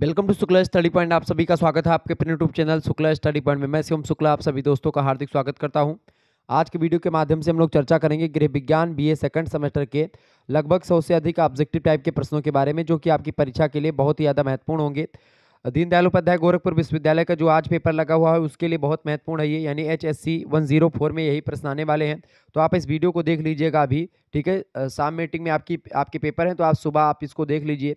welcome to Shukla study point आप सभी का स्वागत है आपके अपने YouTube channel Shukla study point में मैं शिवम शुक्ला आप सभी दोस्तों का हार्दिक स्वागत करता हूं आज के वीडियो के माध्यम से हम लोग चर्चा करेंगे गृह विज्ञान बीए सेकंड सेमेस्टर के लगभग सौ से अधिक ऑब्जेक्टिव टाइप के प्रश्नों के बारे में जो कि आपकी परीक्षा के लिए बहुत ही ज़्यादा महत्वपूर्ण होंगे दीनदयाल उपाध्याय गोरखपुर विश्वविद्यालय का जो आज पेपर लगा हुआ है उसके लिए बहुत महत्वपूर्ण है ये यानी H S C one zero four में यही प्रश्न आने वाले हैं तो आप इस वीडियो को देख लीजिएगा अभी ठीक है शाम मीटिंग में आपकी आपके पेपर हैं तो आप सुबह आप इसको देख लीजिए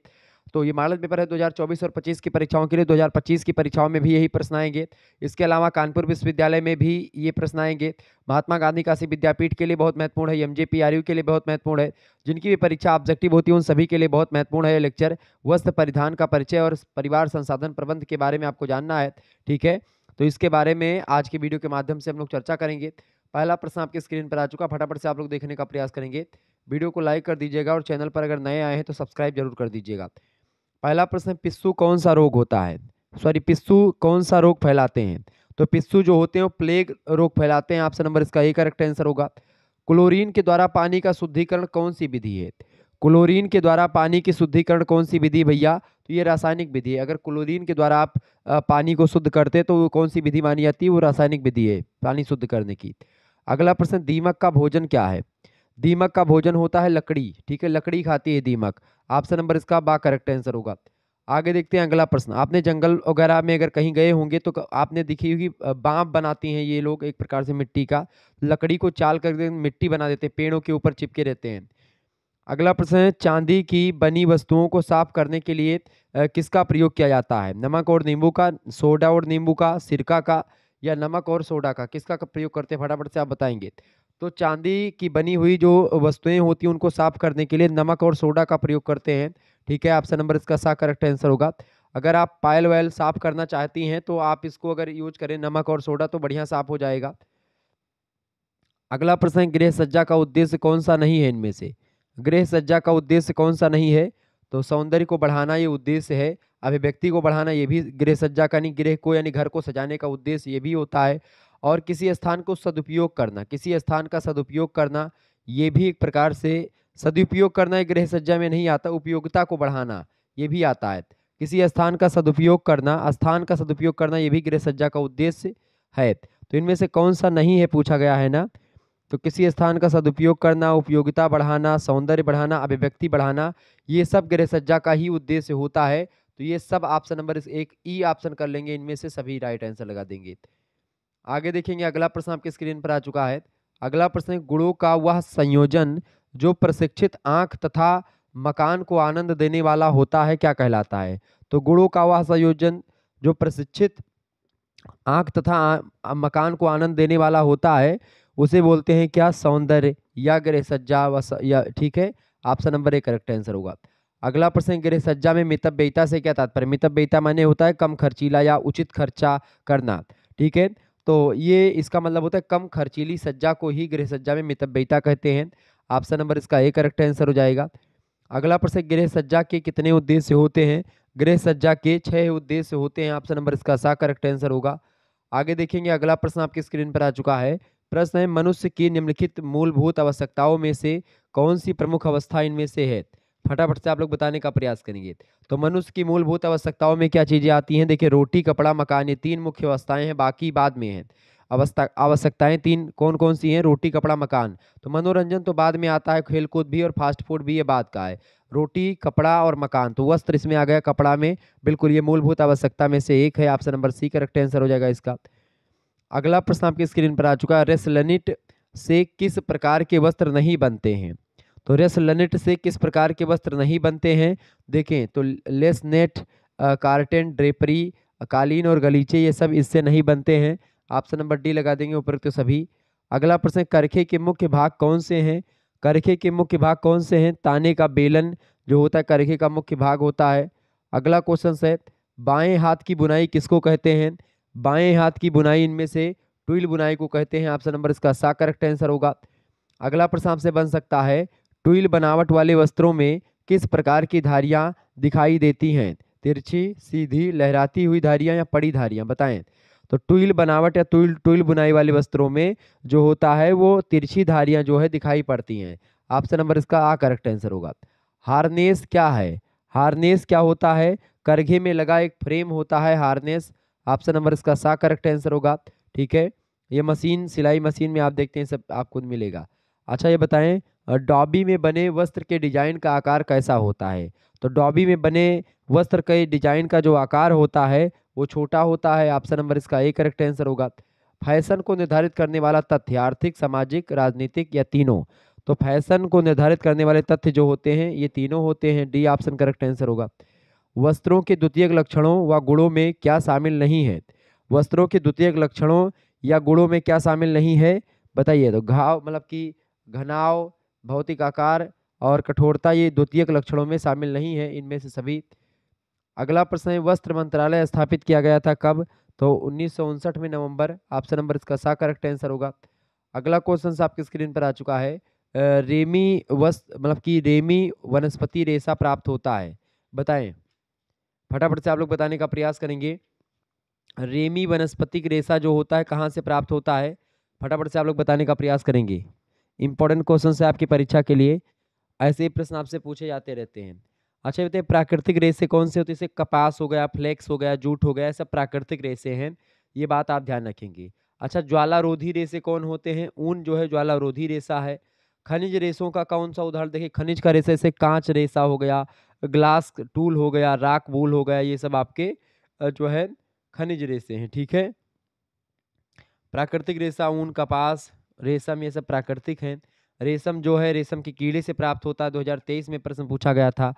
तो ये मॉडल पेपर है 2024 और 25 की परीक्षाओं के लिए 2025 की परीक्षाओं में भी यही प्रश्न आएंगे इसके अलावा कानपुर विश्वविद्यालय में भी ये प्रश्न आएंगे महात्मा गांधी काशी विद्यापीठ के लिए बहुत महत्वपूर्ण है एम जे के लिए बहुत महत्वपूर्ण है जिनकी भी परीक्षा ऑब्जेक्टिव होती है उन सभी के लिए बहुत महत्वपूर्ण है लेक्चर वस्त्र परिधान का परिचय और परिवार संसाधन प्रबंध के बारे में आपको जानना है ठीक है तो इसके बारे में आज के वीडियो के माध्यम से हम लोग चर्चा करेंगे पहला प्रश्न आपके स्क्रीन पर आ चुका फटाफट से आप लोग देखने का प्रयास करेंगे वीडियो को लाइक कर दीजिएगा और चैनल पर अगर नए आए हैं तो सब्सक्राइब जरूर कर दीजिएगा पहला प्रश्न पिस्सू कौन सा रोग होता है सॉरी पिस्सू कौन सा रोग फैलाते हैं तो पिस्सू जो होते हैं वो प्लेग रोग फैलाते हैं ऑप्शन नंबर इसका ए करेक्ट आंसर होगा क्लोरीन के द्वारा पानी का शुद्धिकरण कौन सी विधि है क्लोरीन के द्वारा पानी की शुद्धिकरण कौन सी विधि भैया तो ये रासायनिक विधि है अगर क्लोरीन के द्वारा आप पानी को शुद्ध करते तो वो कौन सी विधि मानी जाती है वो रासायनिक विधि है पानी शुद्ध करने की अगला प्रश्न दीमक का भोजन क्या है दीमक का भोजन होता है लकड़ी ठीक है लकड़ी खाती है दीमक ऑप्शन नंबर इसका बा करेक्ट आंसर होगा आगे देखते हैं अगला प्रश्न आपने जंगल वगैरह में अगर कहीं गए होंगे तो आपने देखी होगी बाँप बनाती हैं ये लोग एक प्रकार से मिट्टी का लकड़ी को चाल कर मिट्टी बना देते हैं पेड़ों के ऊपर चिपके रहते हैं अगला प्रश्न है चांदी की बनी वस्तुओं को साफ करने के लिए किसका प्रयोग किया जाता है नमक और नींबू का सोडा और नींबू का सिरका का या नमक और सोडा का किसका प्रयोग करते हैं फटाफट से आप बताएंगे तो चांदी की बनी हुई जो वस्तुएं होती हैं उनको साफ करने के लिए नमक और सोडा का प्रयोग करते हैं ठीक है ऑप्शन नंबर इसका सा करेक्ट आंसर होगा अगर आप पायल वायल साफ करना चाहती हैं तो आप इसको अगर यूज करें नमक और सोडा तो बढ़िया साफ हो जाएगा अगला प्रश्न गृह सज्जा का उद्देश्य कौन सा नहीं है इनमें से गृह सज्जा का उद्देश्य कौन सा नहीं है तो सौंदर्य को बढ़ाना ये उद्देश्य है अभिव्यक्ति को बढ़ाना ये भी गृह सज्जा का यानी गृह को यानी घर को सजाने का उद्देश्य ये भी होता है और किसी स्थान को सदुपयोग करना किसी स्थान का सदुपयोग करना ये भी एक प्रकार से सदुपयोग करना गृह सज्जा में नहीं आता उपयोगिता को बढ़ाना ये भी आता है किसी स्थान का सदुपयोग करना स्थान का सदुपयोग करना ये भी गृह सज्जा का उद्देश्य है तो इनमें से कौन सा नहीं है पूछा गया है ना तो किसी स्थान का सदुपयोग करना उपयोगिता बढ़ाना सौंदर्य बढ़ाना अभिव्यक्ति बढ़ाना ये सब गृह सज्जा का ही उद्देश्य होता है तो ये सब ऑप्शन नंबर एक ई e ऑप्शन कर लेंगे इनमें से सभी राइट आंसर लगा देंगे आगे देखेंगे अगला प्रश्न आपके स्क्रीन पर आ चुका है अगला प्रश्न गुणों का वह संयोजन जो प्रशिक्षित आँख तथा मकान को आनंद देने वाला होता है क्या कहलाता है तो गुणों का वह संयोजन जो प्रशिक्षित आँख तथा मकान को आनंद देने वाला होता है उसे बोलते हैं क्या सौंदर्य या गृह सज्जा व या ठीक है ऑप्शन नंबर एक करेक्ट आंसर होगा अगला प्रश्न गृह सज्जा में मितव्ययिता से क्या तात्पर्य मितव्ययिता माने होता है कम खर्चीला या उचित खर्चा करना ठीक है तो ये इसका मतलब होता है कम खर्चीली सज्जा को ही गृह सज्जा में मितव्ययिता कहते हैं ऑप्शन नंबर इसका ए करेक्ट आंसर हो जाएगा अगला प्रश्न गृह सज्जा के कितने उद्देश्य होते हैं गृह सज्जा के छह उद्देश्य होते हैं ऑप्शन नंबर इसका सा करेक्ट आंसर होगा आगे देखेंगे अगला प्रश्न आपकी स्क्रीन पर आ चुका है प्रश्न है मनुष्य की निम्नलिखित मूलभूत आवश्यकताओं में से कौन सी प्रमुख अवस्था इनमें से है फटाफट से आप लोग बताने का प्रयास करेंगे तो मनुष्य की मूलभूत आवश्यकताओं में क्या चीज़ें आती हैं देखिए रोटी कपड़ा मकान ये तीन मुख्य अवस्थाएं हैं बाकी बाद में हैं अवस्था आवश्यकताएँ तीन कौन कौन सी हैं रोटी कपड़ा मकान तो मनोरंजन तो बाद में आता है खेलकूद भी और फास्ट फूड भी ये बात का है रोटी कपड़ा और मकान तो वस्त्र इसमें आ गया कपड़ा में बिल्कुल ये मूलभूत आवश्यकता में से एक है option number C correct answer हो जाएगा इसका अगला प्रश्न आपकी स्क्रीन पर आ चुका है रेसलनिट से किस प्रकार के वस्त्र नहीं बनते हैं तो रेसलनिट से किस प्रकार के वस्त्र नहीं बनते हैं देखें तो लेसनेट कार्टेन ड्रेपरी कालीन और गलीचे ये सब इससे नहीं बनते हैं ऑप्शन नंबर डी लगा देंगे उपरोक्त तो सभी अगला प्रश्न करखे के मुख्य भाग कौन से हैं करखे के मुख्य भाग कौन से हैं ताने का बेलन जो होता है करखे का मुख्य भाग होता है अगला क्वेश्चन है बाएं हाथ की बुनाई किसको कहते हैं बाएं हाथ की बुनाई इनमें से ट्विल बुनाई को कहते हैं ऑप्शन नंबर इसका सा करेक्ट आंसर होगा अगला प्रश्न आपसे बन सकता है ट्विल बनावट वाले वस्त्रों में किस प्रकार की धारियाँ दिखाई देती हैं तिरछी सीधी लहराती हुई धारियाँ या पड़ी धारियाँ बताएँ तो ट्विल बनावट या ट्विल ट्विल बुनाई वाले वस्त्रों में जो होता है वो तिरछी धारियाँ जो है दिखाई पड़ती हैं ऑप्शन नंबर इसका आ करेक्ट आंसर होगा हारनेस क्या है हारनेस क्या होता है करघे में लगा एक फ्रेम होता है हारनेस ऑप्शन नंबर इसका सा करेक्ट आंसर होगा ठीक है ये मशीन सिलाई मशीन में आप देखते हैं सब आपको मिलेगा अच्छा ये बताएं डॉबी में बने वस्त्र के डिजाइन का आकार कैसा होता है तो डॉबी में बने वस्त्र के डिजाइन का जो आकार होता है वो छोटा होता है ऑप्शन नंबर इसका ए करेक्ट आंसर होगा फैशन को निर्धारित करने वाला तथ्य आर्थिक सामाजिक राजनीतिक या तीनों तो फैशन को निर्धारित करने वाले तथ्य जो होते हैं ये तीनों होते हैं डी ऑप्शन करेक्ट आंसर होगा वस्त्रों के द्वितीयक लक्षणों व गुणों में क्या शामिल नहीं है वस्त्रों के द्वितीयक लक्षणों या गुणों में क्या शामिल नहीं है बताइए तो घाव मतलब कि घनाव भौतिक आकार और कठोरता ये द्वितीयक लक्षणों में शामिल नहीं है इनमें से सभी अगला प्रश्न है वस्त्र मंत्रालय स्थापित किया गया था कब तो उन्नीस में नवंबर ऑप्शन नंबर इसका सा करेक्ट आंसर होगा अगला क्वेश्चन आपकी स्क्रीन पर आ चुका है रेमी वस्त्र मतलब कि रेमी वनस्पति रेशा प्राप्त होता है बताएं फटाफट से आप लोग बताने का प्रयास करेंगे रेमी वनस्पतिक रेशा जो होता है कहाँ से प्राप्त होता है फटाफट से आप लोग बताने का प्रयास करेंगे इंपॉर्टेंट क्वेश्चन है आपकी परीक्षा के लिए ऐसे ही प्रश्न आपसे पूछे जाते रहते हैं अच्छा बताइए प्राकृतिक रेसे कौन से होते हैं जैसे कपास हो गया फ्लेक्स हो गया जूट हो गया सब प्राकृतिक रेशे हैं ये बात आप ध्यान रखेंगे अच्छा ज्वालारोधी रेसे कौन होते हैं ऊन जो है ज्वालारोधी रेसा है खनिज रेशों का कौन सा उदाहरण देखिए खनिज का रेशा जैसे कांच रेसा हो गया ग्लास टूल हो गया राक वूल हो गया ये सब आपके जो है खनिज रेशे हैं ठीक है प्राकृतिक रेशा ऊन कपास रेशम ये सब प्राकृतिक हैं रेशम जो है रेशम के कीड़े से प्राप्त होता है 2023 में प्रश्न पूछा गया था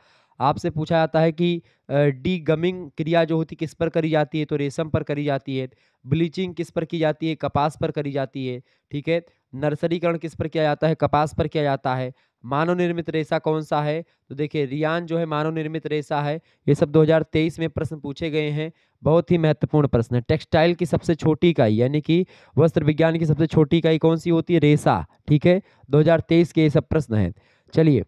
आपसे पूछा जाता है कि डी गमिंग क्रिया जो होती किस पर करी जाती है तो रेशम पर करी जाती है ब्लीचिंग किस पर की जाती है कपास पर करी जाती है ठीक है नर्सरीकरण किस पर किया जाता है कपास पर किया जाता है मानव निर्मित रेशा कौन सा है तो देखिए रियान जो है मानव निर्मित रेशा है ये सब 2023 में प्रश्न पूछे गए हैं बहुत ही महत्वपूर्ण प्रश्न है टेक्सटाइल की सबसे छोटी इकाई यानी कि वस्त्र विज्ञान की सबसे छोटी इकाई कौन सी होती है रेशा ठीक है 2023 के ये सब प्रश्न हैं चलिए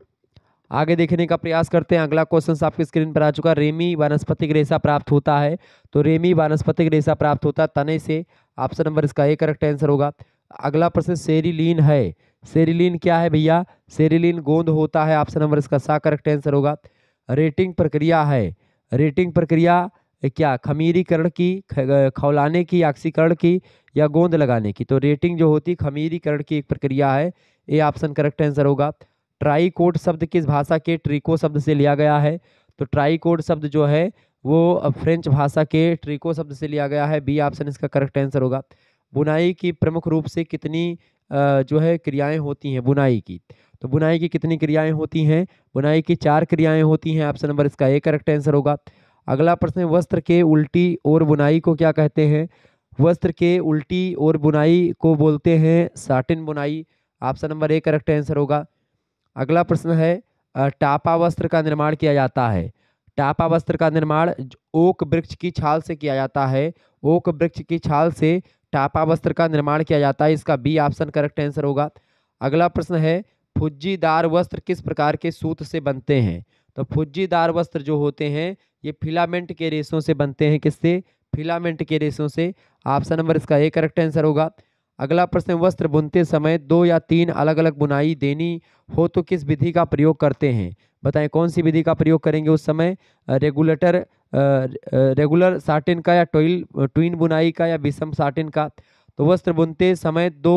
आगे देखने का प्रयास करते हैं अगला क्वेश्चन आपके स्क्रीन पर आ चुका रेमी वानस्पतिक रेशा प्राप्त होता है तो रेमी वानस्पतिक रेशा प्राप्त होता है तने से ऑप्शन नंबर इसका एक करेक्ट आंसर होगा अगला प्रश्न सेरिलीन है सेरिलीन क्या है भैया सेरिलीन गोंद होता है ऑप्शन नंबर इसका सा करेक्ट आंसर होगा रेटिंग प्रक्रिया है रेटिंग प्रक्रिया क्या खमीरीकरण की खौलाने की आक्सीकरण की या गोंद लगाने की तो रेटिंग जो होती खमीरीकरण की एक प्रक्रिया है ये ऑप्शन करेक्ट आंसर होगा ट्राईकोट शब्द किस भाषा के ट्रिको शब्द से लिया गया है तो ट्राईकोट शब्द जो है वो फ्रेंच भाषा के ट्रिको शब्द से लिया गया है बी ऑप्शन इसका करेक्ट आंसर होगा बुनाई की प्रमुख रूप से कितनी जो है क्रियाएं होती हैं बुनाई की तो बुनाई की कितनी क्रियाएं होती हैं बुनाई की चार क्रियाएं होती हैं ऑप्शन नंबर इसका ए करेक्ट आंसर होगा अगला प्रश्न वस्त्र के उल्टी और बुनाई को क्या कहते हैं वस्त्र के उल्टी और बुनाई को बोलते हैं साटिन बुनाई option number A correct answer होगा अगला प्रश्न है टापा वस्त्र का निर्माण किया जाता है टापा वस्त्र का निर्माण ओक वृक्ष की छाल से किया जाता है ओक वृक्ष की छाल से टापा वस्त्र का निर्माण किया जाता है इसका बी ऑप्शन करेक्ट आंसर होगा अगला प्रश्न है फुज्जीदार वस्त्र किस प्रकार के सूत से बनते हैं तो फुज्जीदार वस्त्र जो होते हैं ये फिलामेंट के रेशों से बनते हैं किससे फिलामेंट के रेशों से ऑप्शन नंबर इसका ए करेक्ट आंसर होगा अगला प्रश्न वस्त्र बुनते समय दो या तीन अलग अलग बुनाई देनी हो तो किस विधि का प्रयोग करते हैं बताएं कौन सी विधि का प्रयोग करेंगे उस समय रेगुलेटर रेगुलर साटिन का या टोइल ट्विन बुनाई का या विषम साटिन का तो वस्त्र बुनते समय दो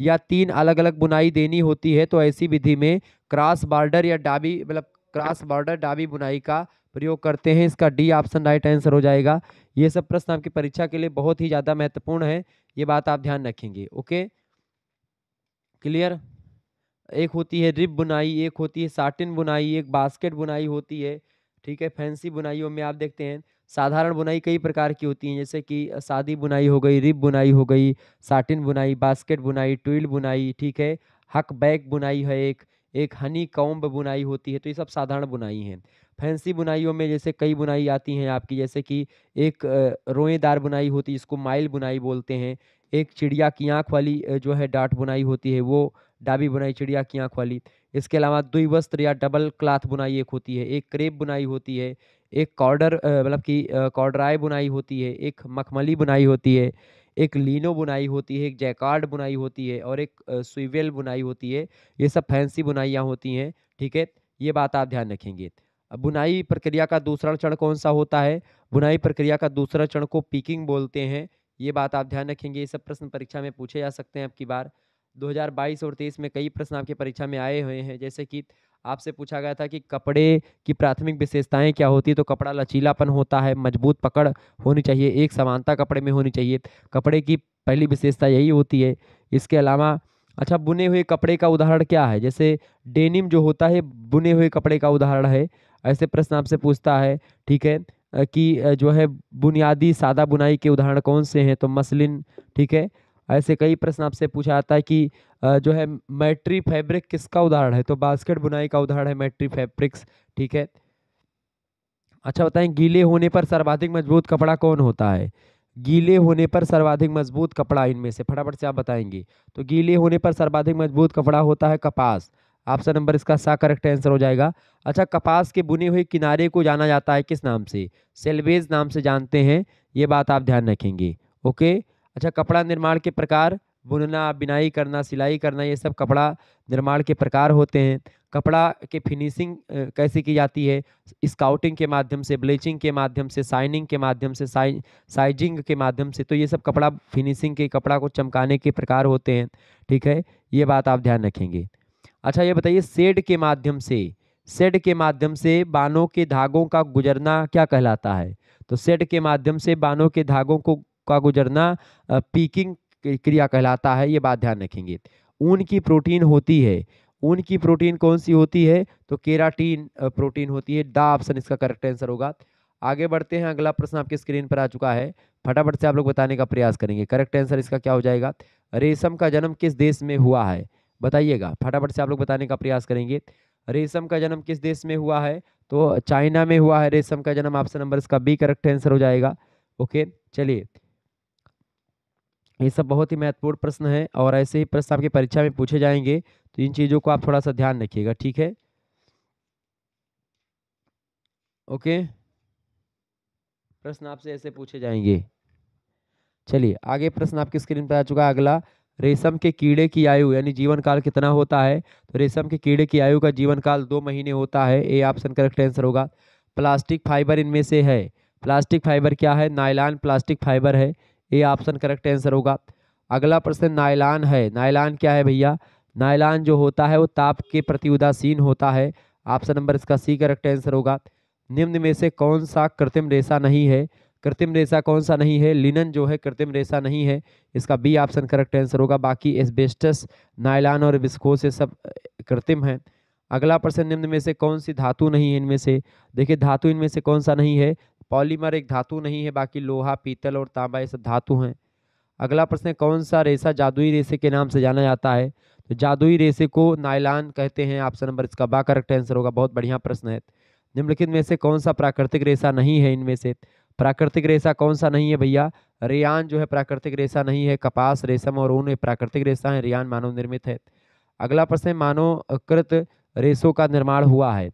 या तीन अलग अलग बुनाई देनी होती है तो ऐसी विधि में क्रॉस बॉर्डर या डाबी मतलब क्रॉस बॉर्डर डाबी बुनाई का प्रयोग करते हैं इसका डी ऑप्शन राइट आंसर हो जाएगा ये सब प्रश्न आपकी परीक्षा के लिए बहुत ही ज़्यादा महत्वपूर्ण है ये बात आप ध्यान रखेंगे ओके क्लियर एक होती है रिब बुनाई एक होती है साटिन बुनाई एक बास्केट बुनाई होती है ठीक है फैंसी बुनाइयों में आप देखते हैं साधारण बुनाई कई प्रकार की होती हैं जैसे कि सादी बुनाई हो गई रिब बुनाई हो गई साटिन बुनाई बास्केट बुनाई ट्विल बुनाई ठीक है हक बैग बुनाई है एक एक हनी कॉम्ब बुनाई होती है तो ये सब साधारण बुनाई हैं फैंसी बुनाइयों में जैसे कई बुनाई आती हैं आपकी जैसे कि एक रोएदार बुनाई होती है इसको माइल बुनाई बोलते हैं एक चिड़िया की आँख वाली जो है डाट बुनाई होती है वो डाबी बुनाई चिड़िया की आँख वाली इसके अलावा दुई वस्त्र या डबल क्लाथ बुनाई एक होती है एक क्रेप बुनाई होती है एक कॉर्डर मतलब कि कॉर्डराय बुनाई होती है एक मखमली बुनाई होती है एक लीनो बुनाई होती है एक जैकार्ड बुनाई होती है और एक स्विवेल बुनाई होती है ये सब फैंसी बुनाइयाँ होती हैं ठीक है ये बात आप ध्यान रखेंगे बुनाई प्रक्रिया का दूसरा चरण कौन सा होता है बुनाई प्रक्रिया का दूसरा चरण को पीकिंग बोलते हैं ये बात आप ध्यान रखेंगे ये सब प्रश्न परीक्षा में पूछे जा सकते हैं आपकी बार 2022 और 23 में कई प्रश्न आपके परीक्षा में आए हुए हैं जैसे कि आपसे पूछा गया था कि कपड़े की प्राथमिक विशेषताएं क्या होती है तो कपड़ा लचीलापन होता है मजबूत पकड़ होनी चाहिए एक समानता कपड़े में होनी चाहिए कपड़े की पहली विशेषता यही होती है इसके अलावा अच्छा बुने हुए कपड़े का उदाहरण क्या है जैसे डेनिम जो होता है बुने हुए कपड़े का उदाहरण है ऐसे प्रश्न आपसे पूछता है ठीक है कि जो है बुनियादी सादा बुनाई के उदाहरण कौन से हैं तो मसलिन ठीक है ऐसे कई प्रश्न आपसे पूछा जाता है कि जो है मैट्री फैब्रिक किसका उदाहरण है तो बास्केट बुनाई का उदाहरण है मैट्री फैब्रिक्स ठीक है अच्छा बताएं गीले होने पर सर्वाधिक मजबूत कपड़ा कौन होता है गीले होने पर सर्वाधिक मजबूत कपड़ा इनमें से फटाफट से आप बताएंगे तो गीले होने पर सर्वाधिक मजबूत कपड़ा होता है कपास ऑप्शन नंबर इसका सा करेक्ट आंसर हो जाएगा अच्छा कपास के बुने हुए किनारे को जाना जाता है किस नाम से सेलवेज नाम से जानते हैं ये बात आप ध्यान रखेंगे ओके अच्छा कपड़ा निर्माण के प्रकार बुनना बिनाई करना सिलाई करना ये सब कपड़ा निर्माण के प्रकार होते हैं कपड़ा के फिनिशिंग कैसे की जाती है स्काउटिंग के माध्यम से ब्लीचिंग के माध्यम से साइनिंग के माध्यम से साइ साइजिंग के माध्यम से तो ये सब कपड़ा फिनिशिंग के कपड़ा को चमकाने के प्रकार होते हैं ठीक है ये बात आप ध्यान रखेंगे अच्छा ये बताइए सेड के माध्यम से सेड के माध्यम से बानों के धागों का गुजरना क्या कहलाता है तो सेड के माध्यम से बानों के धागों को का गुजरना पीकिंग क्रिया कहलाता है ये बात ध्यान रखेंगे ऊन की प्रोटीन होती है ऊन की प्रोटीन कौन सी होती है तो केराटीन प्रोटीन होती है डा ऑप्शन इसका करेक्ट आंसर होगा आगे बढ़ते हैं अगला प्रश्न आपके स्क्रीन पर आ चुका है फटाफट से आप लोग बताने का प्रयास करेंगे करेक्ट आंसर इसका क्या हो जाएगा रेशम का जन्म किस देश में हुआ है बताइएगा फटाफट से आप लोग बताने का प्रयास करेंगे रेशम का जन्म किस देश में हुआ है तो चाइना में हुआ है रेशम का जन्म ऑप्शन नंबर इसका बी करेक्ट आंसर हो जाएगा ओके चलिए ये सब बहुत ही महत्वपूर्ण प्रश्न है और ऐसे ही प्रश्न आपकी परीक्षा में पूछे जाएंगे तो इन चीज़ों को आप थोड़ा सा ध्यान रखिएगा ठीक है ओके प्रश्न आपसे ऐसे पूछे जाएंगे चलिए आगे प्रश्न आपकी स्क्रीन पर आ चुका है अगला रेशम के कीड़े की आयु यानी जीवन काल कितना होता है तो रेशम के कीड़े की आयु का जीवन काल दो महीने होता है ए ऑप्शन करेक्ट आंसर होगा प्लास्टिक फाइबर इनमें से है प्लास्टिक फाइबर क्या है नायलान प्लास्टिक फाइबर है ये ऑप्शन करेक्ट आंसर होगा अगला प्रश्न नायलान है नायलान क्या है भैया नायलान जो होता है वो ताप के प्रति उदासीन होता है ऑप्शन नंबर इसका सी करेक्ट आंसर होगा निम्न में से कौन सा कृत्रिम रेशा नहीं है कृत्रिम रेशा कौन सा नहीं है लिनन जो है कृत्रिम रेशा नहीं है इसका बी ऑप्शन करेक्ट आंसर होगा बाकी एसबेस्टस नायलान और विस्कोस ये सब कृत्रिम हैं अगला प्रश्न निम्न में से कौन सी धातु नहीं है इनमें से देखिए धातु इनमें से कौन सा नहीं है पॉलीमर एक धातु नहीं है बाकी लोहा पीतल और तांबा ये सब धातु हैं अगला प्रश्न है कौन सा रेशा जादुई रेशे के नाम से जाना जाता है तो जादुई रेशे को नायलान कहते हैं ऑप्शन नंबर इसका बा करेक्ट आंसर होगा बहुत बढ़िया प्रश्न है निम्नलिखित में से कौन सा प्राकृतिक रेशा नहीं है इनमें से प्राकृतिक रेशा कौन सा नहीं है भैया रियान जो है प्राकृतिक रेशा नहीं है कपास रेशम और ऊन प्राकृतिक रेशा है रियान मानव निर्मित है अगला प्रश्न है मानवकृत रेशों का निर्माण हुआ है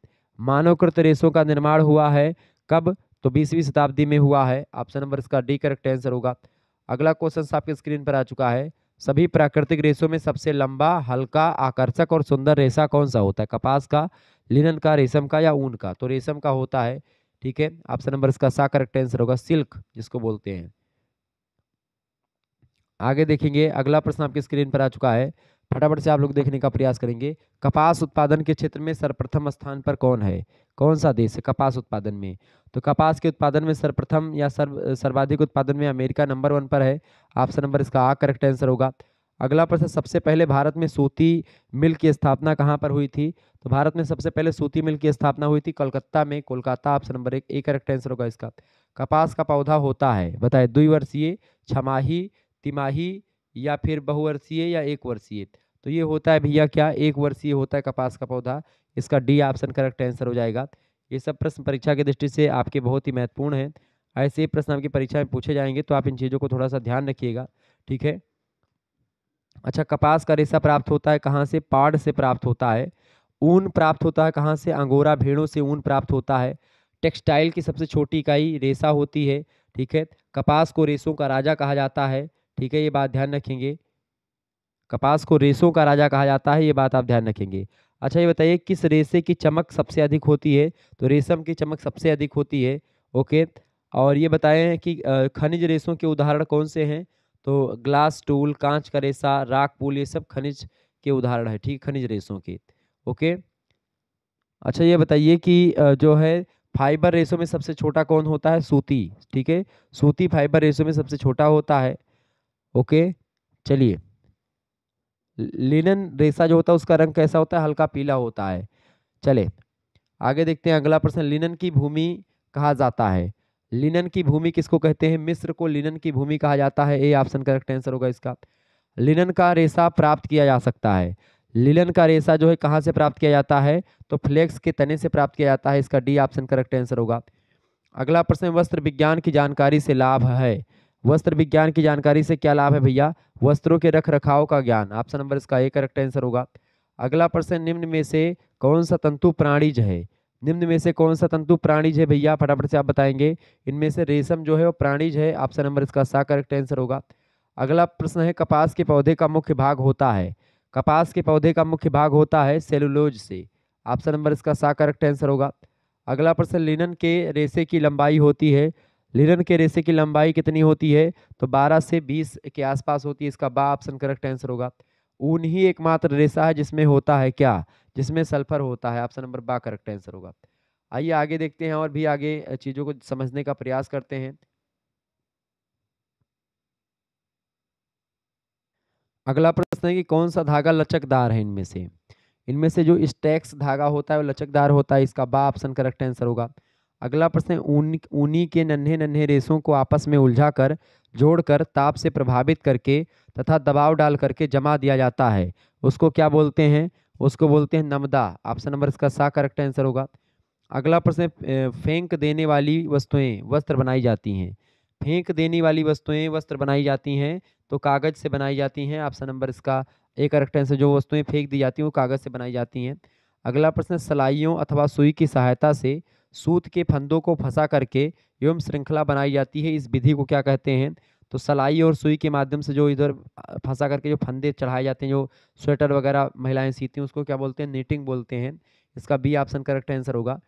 मानवकृत रेशों का निर्माण हुआ है कब तो बीसवीं शताब्दी में हुआ है ऑप्शन नंबर इसका डी करेक्ट आंसर होगा अगला क्वेश्चन आपके स्क्रीन पर आ चुका है सभी प्राकृतिक रेशों में सबसे लंबा हल्का आकर्षक और सुंदर रेशा कौन सा होता है कपास का लिनन का रेशम का या ऊन का तो रेशम का होता है ठीक है ऑप्शन नंबर इसका सा करेक्ट आंसर होगा सिल्क जिसको बोलते हैं आगे देखेंगे अगला प्रश्न आपकी स्क्रीन पर आ चुका है फटाफट से आप लोग देखने का प्रयास करेंगे कपास उत्पादन के क्षेत्र में सर्वप्रथम स्थान पर कौन है कौन सा देश है कपास उत्पादन में तो कपास के उत्पादन में सर्वप्रथम या सर्व सर्वाधिक उत्पादन में अमेरिका नंबर वन पर है ऑप्शन नंबर इसका आ करेक्ट आंसर होगा अगला प्रश्न सबसे पहले भारत में सूती मिल की स्थापना कहाँ पर हुई थी तो भारत में सबसे पहले सूती मिल की स्थापना हुई थी कलकत्ता में कोलकाता ऑप्शन नंबर एक ए करेक्ट आंसर होगा इसका कपास का पौधा होता है बताए द्विवर्षीय छमाही तिमाही या फिर बहुवर्षीय या एक वर्षीय तो ये होता है भैया क्या एक वर्षीय होता है कपास का पौधा इसका डी ऑप्शन करेक्ट आंसर हो जाएगा ये सब प्रश्न परीक्षा की दृष्टि से आपके बहुत ही महत्वपूर्ण हैं ऐसे प्रश्न आपकी परीक्षा में पूछे जाएंगे तो आप इन चीज़ों को थोड़ा सा ध्यान रखिएगा ठीक है अच्छा कपास का रेशा प्राप्त होता है कहाँ से पाड़ से प्राप्त होता है ऊन प्राप्त होता है कहाँ से अंगोरा भेड़ों से ऊन प्राप्त होता है टेक्सटाइल की सबसे छोटी इकाई रेशा होती है ठीक है कपास को रेशों का राजा कहा जाता है ठीक है ये बात ध्यान रखेंगे कपास को रेसों का राजा कहा जाता है ये बात आप ध्यान रखेंगे अच्छा ये बताइए किस रेसे की चमक सबसे अधिक होती है तो रेशम की चमक सबसे अधिक होती है ओके और ये बताएं कि खनिज रेशों के उदाहरण कौन से हैं तो ग्लास टूल कांच का रेशा राख पुल ये सब खनिज के उदाहरण है ठीक खनिज रेशों के ओके अच्छा ये बताइए कि जो है फाइबर रेशों में सबसे छोटा कौन होता है सूती ठीक है सूती फाइबर रेशों में सबसे छोटा होता है ओके चलिए लिनन रेशा जो होता है उसका रंग कैसा होता है हल्का पीला होता है चले आगे देखते हैं अगला प्रश्न लिनन की भूमि कहा जाता है लिनन की भूमि किसको कहते हैं मिस्र को लिनन की भूमि कहा जाता है ए ऑप्शन करेक्ट आंसर होगा इसका लिनन का रेशा प्राप्त किया जा सकता है लिनन का रेशा जो है कहाँ से प्राप्त किया जाता है तो फ्लेक्स के तने से प्राप्त किया जाता है इसका डी ऑप्शन करेक्ट आंसर होगा अगला प्रश्न वस्त्र विज्ञान की जानकारी से लाभ है वस्त्र विज्ञान की जानकारी से क्या लाभ है भैया वस्त्रों के रख रखाव का ज्ञान ऑप्शन नंबर इसका ए करेक्ट आंसर होगा अगला प्रश्न निम्न में से कौन सा तंतु प्राणीज है निम्न में से कौन सा तंतु प्राणीज है भैया फटाफट से आप बताएंगे इनमें से रेशम जो है वो प्राणीज है ऑप्शन नंबर इसका सा करेक्ट आंसर होगा अगला प्रश्न है कपास के पौधे का मुख्य भाग होता है कपास के पौधे का मुख्य भाग होता है सेलुलोज से ऑप्शन नंबर इसका सा करेक्ट आंसर होगा अगला प्रश्न लिनन के रेशे की लंबाई होती है लिनन के रेसे की लंबाई कितनी होती है तो 12 से 20 के आसपास होती है इसका बा ऑप्शन करेक्ट आंसर होगा ऊन ही एकमात्र रेशा है जिसमें होता है क्या जिसमें सल्फर होता है option number B correct answer होगा आइए आगे देखते हैं और भी आगे चीज़ों को समझने का प्रयास करते हैं अगला प्रश्न है कि कौन सा धागा लचकदार है इनमें से इनमें से जो स्टैक्स धागा होता है वो लचकदार होता है इसका बा ऑप्शन करेक्ट आंसर होगा अगला प्रश्न है ऊन ऊनी के नन्हे नन्हे रेशों को आपस में उलझाकर जोड़कर ताप से प्रभावित करके तथा दबाव डाल करके जमा दिया जाता है उसको क्या बोलते हैं उसको बोलते हैं नमदा ऑप्शन नंबर इसका सा करेक्ट आंसर होगा अगला प्रश्न फेंक देने वाली वस्तुएं वस्त्र बनाई जाती हैं फेंक देने वाली वस्तुएं वस्त्र बनाई जाती हैं तो कागज़ से बनाई जाती हैं ऑप्शन नंबर इसका एक करेक्ट आंसर जो वस्तुएं फेंक दी जाती हैं वो कागज़ से बनाई जाती हैं अगला प्रश्न सलाइयों अथवा सुई की सहायता से सूत के फंदों को फंसा करके एवं श्रृंखला बनाई जाती है इस विधि को क्या कहते हैं तो सलाई और सुई के माध्यम से जो इधर फंसा करके जो फंदे चढ़ाए जाते हैं जो स्वेटर वगैरह महिलाएं सीती हैं उसको क्या बोलते हैं नीटिंग बोलते हैं इसका बी ऑप्शन करेक्ट आंसर होगा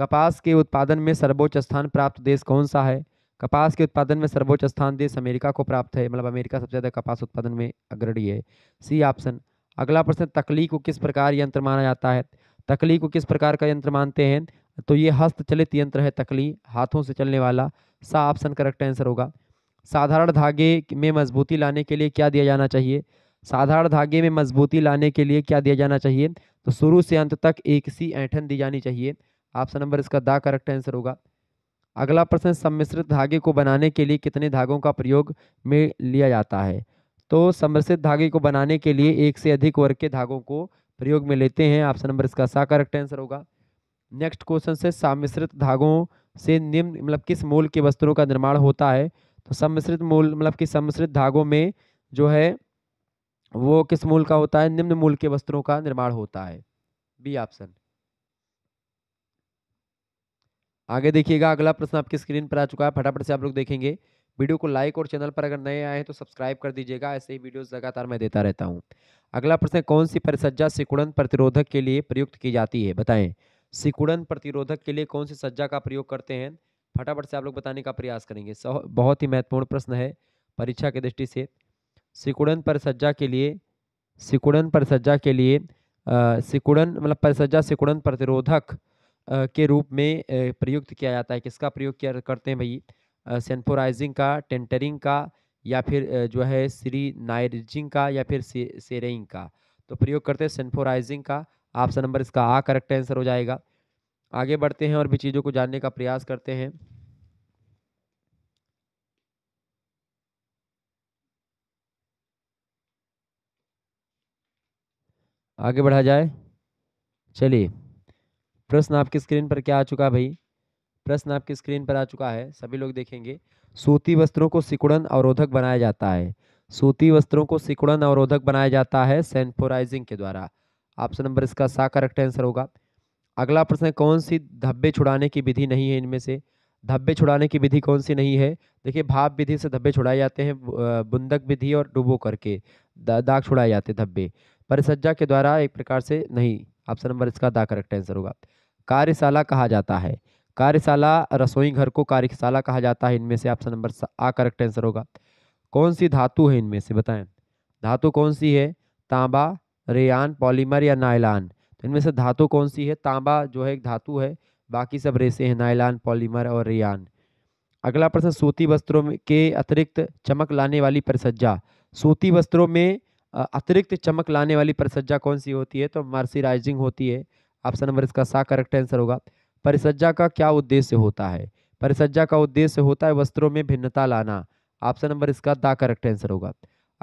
कपास के उत्पादन में सर्वोच्च स्थान प्राप्त देश कौन सा है कपास के उत्पादन में सर्वोच्च स्थान देश अमेरिका को प्राप्त है मतलब अमेरिका सबसे ज़्यादा कपास उत्पादन में अग्रणी है सी ऑप्शन अगला प्रश्न तकली को किस प्रकार यंत्र माना जाता है तकली को किस प्रकार का यंत्र मानते हैं तो ये हस्तचलित यंत्र है तकली हाथों से चलने वाला सा ऑप्शन करेक्ट आंसर होगा साधारण धागे में मजबूती लाने के लिए क्या दिया जाना चाहिए साधारण धागे में मजबूती लाने के लिए क्या दिया जाना चाहिए तो शुरू से अंत तक एक सी ऐठन दी जानी चाहिए ऑप्शन नंबर इसका दा करेक्ट आंसर होगा अगला प्रश्न सम्मिश्रित धागे को बनाने के लिए कितने धागों का प्रयोग में लिया जाता है तो सम्मिश्रित धागे को बनाने के लिए एक से अधिक वर्ग के धागों को प्रयोग में लेते हैं ऑप्शन नंबर इसका सा करेक्ट आंसर होगा नेक्स्ट क्वेश्चन से सम्मिश्रित धागों से निम्न मतलब किस मूल के वस्त्रों का निर्माण होता है तो सम्मिश्रित मूल मतलब कि सम्मिश्रित धागों में जो है वो किस मूल का होता है निम्न मूल के वस्त्रों का निर्माण होता है बी ऑप्शन आगे देखिएगा अगला प्रश्न आपकी स्क्रीन पर आ चुका है फटाफट से आप लोग देखेंगे वीडियो को लाइक और चैनल पर अगर नए आए हैं तो सब्सक्राइब कर दीजिएगा ऐसे ही वीडियोस लगातार मैं देता रहता हूं अगला प्रश्न कौन सी परिसज्जा सिकुड़न प्रतिरोधक के लिए प्रयुक्त की जाती है बताएं सिकुड़न प्रतिरोधक के लिए कौन सी सज्जा का प्रयोग करते हैं फटाफट से आप लोग बताने का प्रयास करेंगे बहुत ही महत्वपूर्ण प्रश्न है परीक्षा की दृष्टि से सिकुड़न परिसज्जा के लिए सिकुड़न परिसज्जा के लिए सिकुड़न मतलब परिसज्जा सिकुड़न प्रतिरोधक के रूप में प्रयुक्त किया जाता है किसका प्रयोग किया करते हैं भाई सेन्फोराइजिंग का टेंटरिंग का या फिर जो है श्री नाइजिंग का या फिर से, सेरेइंग का तो प्रयोग करते हैं सेन्फोराइजिंग का ऑप्शन नंबर इसका आ करेक्ट आंसर हो जाएगा आगे बढ़ते हैं और भी चीज़ों को जानने का प्रयास करते हैं आगे बढ़ा जाए चलिए प्रश्न आपकी स्क्रीन पर क्या आ चुका है भाई प्रश्न आपकी स्क्रीन पर आ चुका है सभी लोग देखेंगे सूती वस्त्रों को सिकुड़न अवरोधक बनाया जाता है सूती वस्त्रों को सिकुड़न अवरोधक बनाया जाता है सेंफोराइजिंग के द्वारा ऑप्शन नंबर इसका सा करेक्ट आंसर होगा अगला प्रश्न है कौन सी धब्बे छुड़ाने की विधि नहीं है इनमें से धब्बे छुड़ाने की विधि कौन सी नहीं है देखिए भाप विधि से धब्बे छुड़ाए जाते हैं बुंदक विधि और डुबो करके दाग छुड़ाए जाते हैं धब्बे परिसज्जा के द्वारा एक प्रकार से नहीं ऑप्शन नंबर इसका दा करेक्ट आंसर होगा कार्यशाला कहा जाता है कार्यशाला रसोई घर को कार्यशाला कहा जाता है इनमें से option number A correct answer होगा कौन सी धातु है इनमें से बताएं धातु कौन सी है तांबा रेयान पॉलीमर या नायलान तो इनमें से धातु कौन सी है तांबा जो है एक धातु है बाकी सब रेसे हैं नायलान पॉलीमर और रेयान अगला प्रश्न सूती वस्त्रों के अतिरिक्त चमक लाने वाली परसज्जा सूती वस्त्रों में अतिरिक्त चमक लाने वाली परसज्जा कौन सी होती है तो मर्सिराइजिंग होती है ऑप्शन नंबर इसका सा करेक्ट आंसर होगा परिसज्जा का क्या उद्देश्य होता है परिसज्जा का उद्देश्य होता है वस्त्रों में भिन्नता लाना ऑप्शन नंबर इसका दा करेक्ट आंसर होगा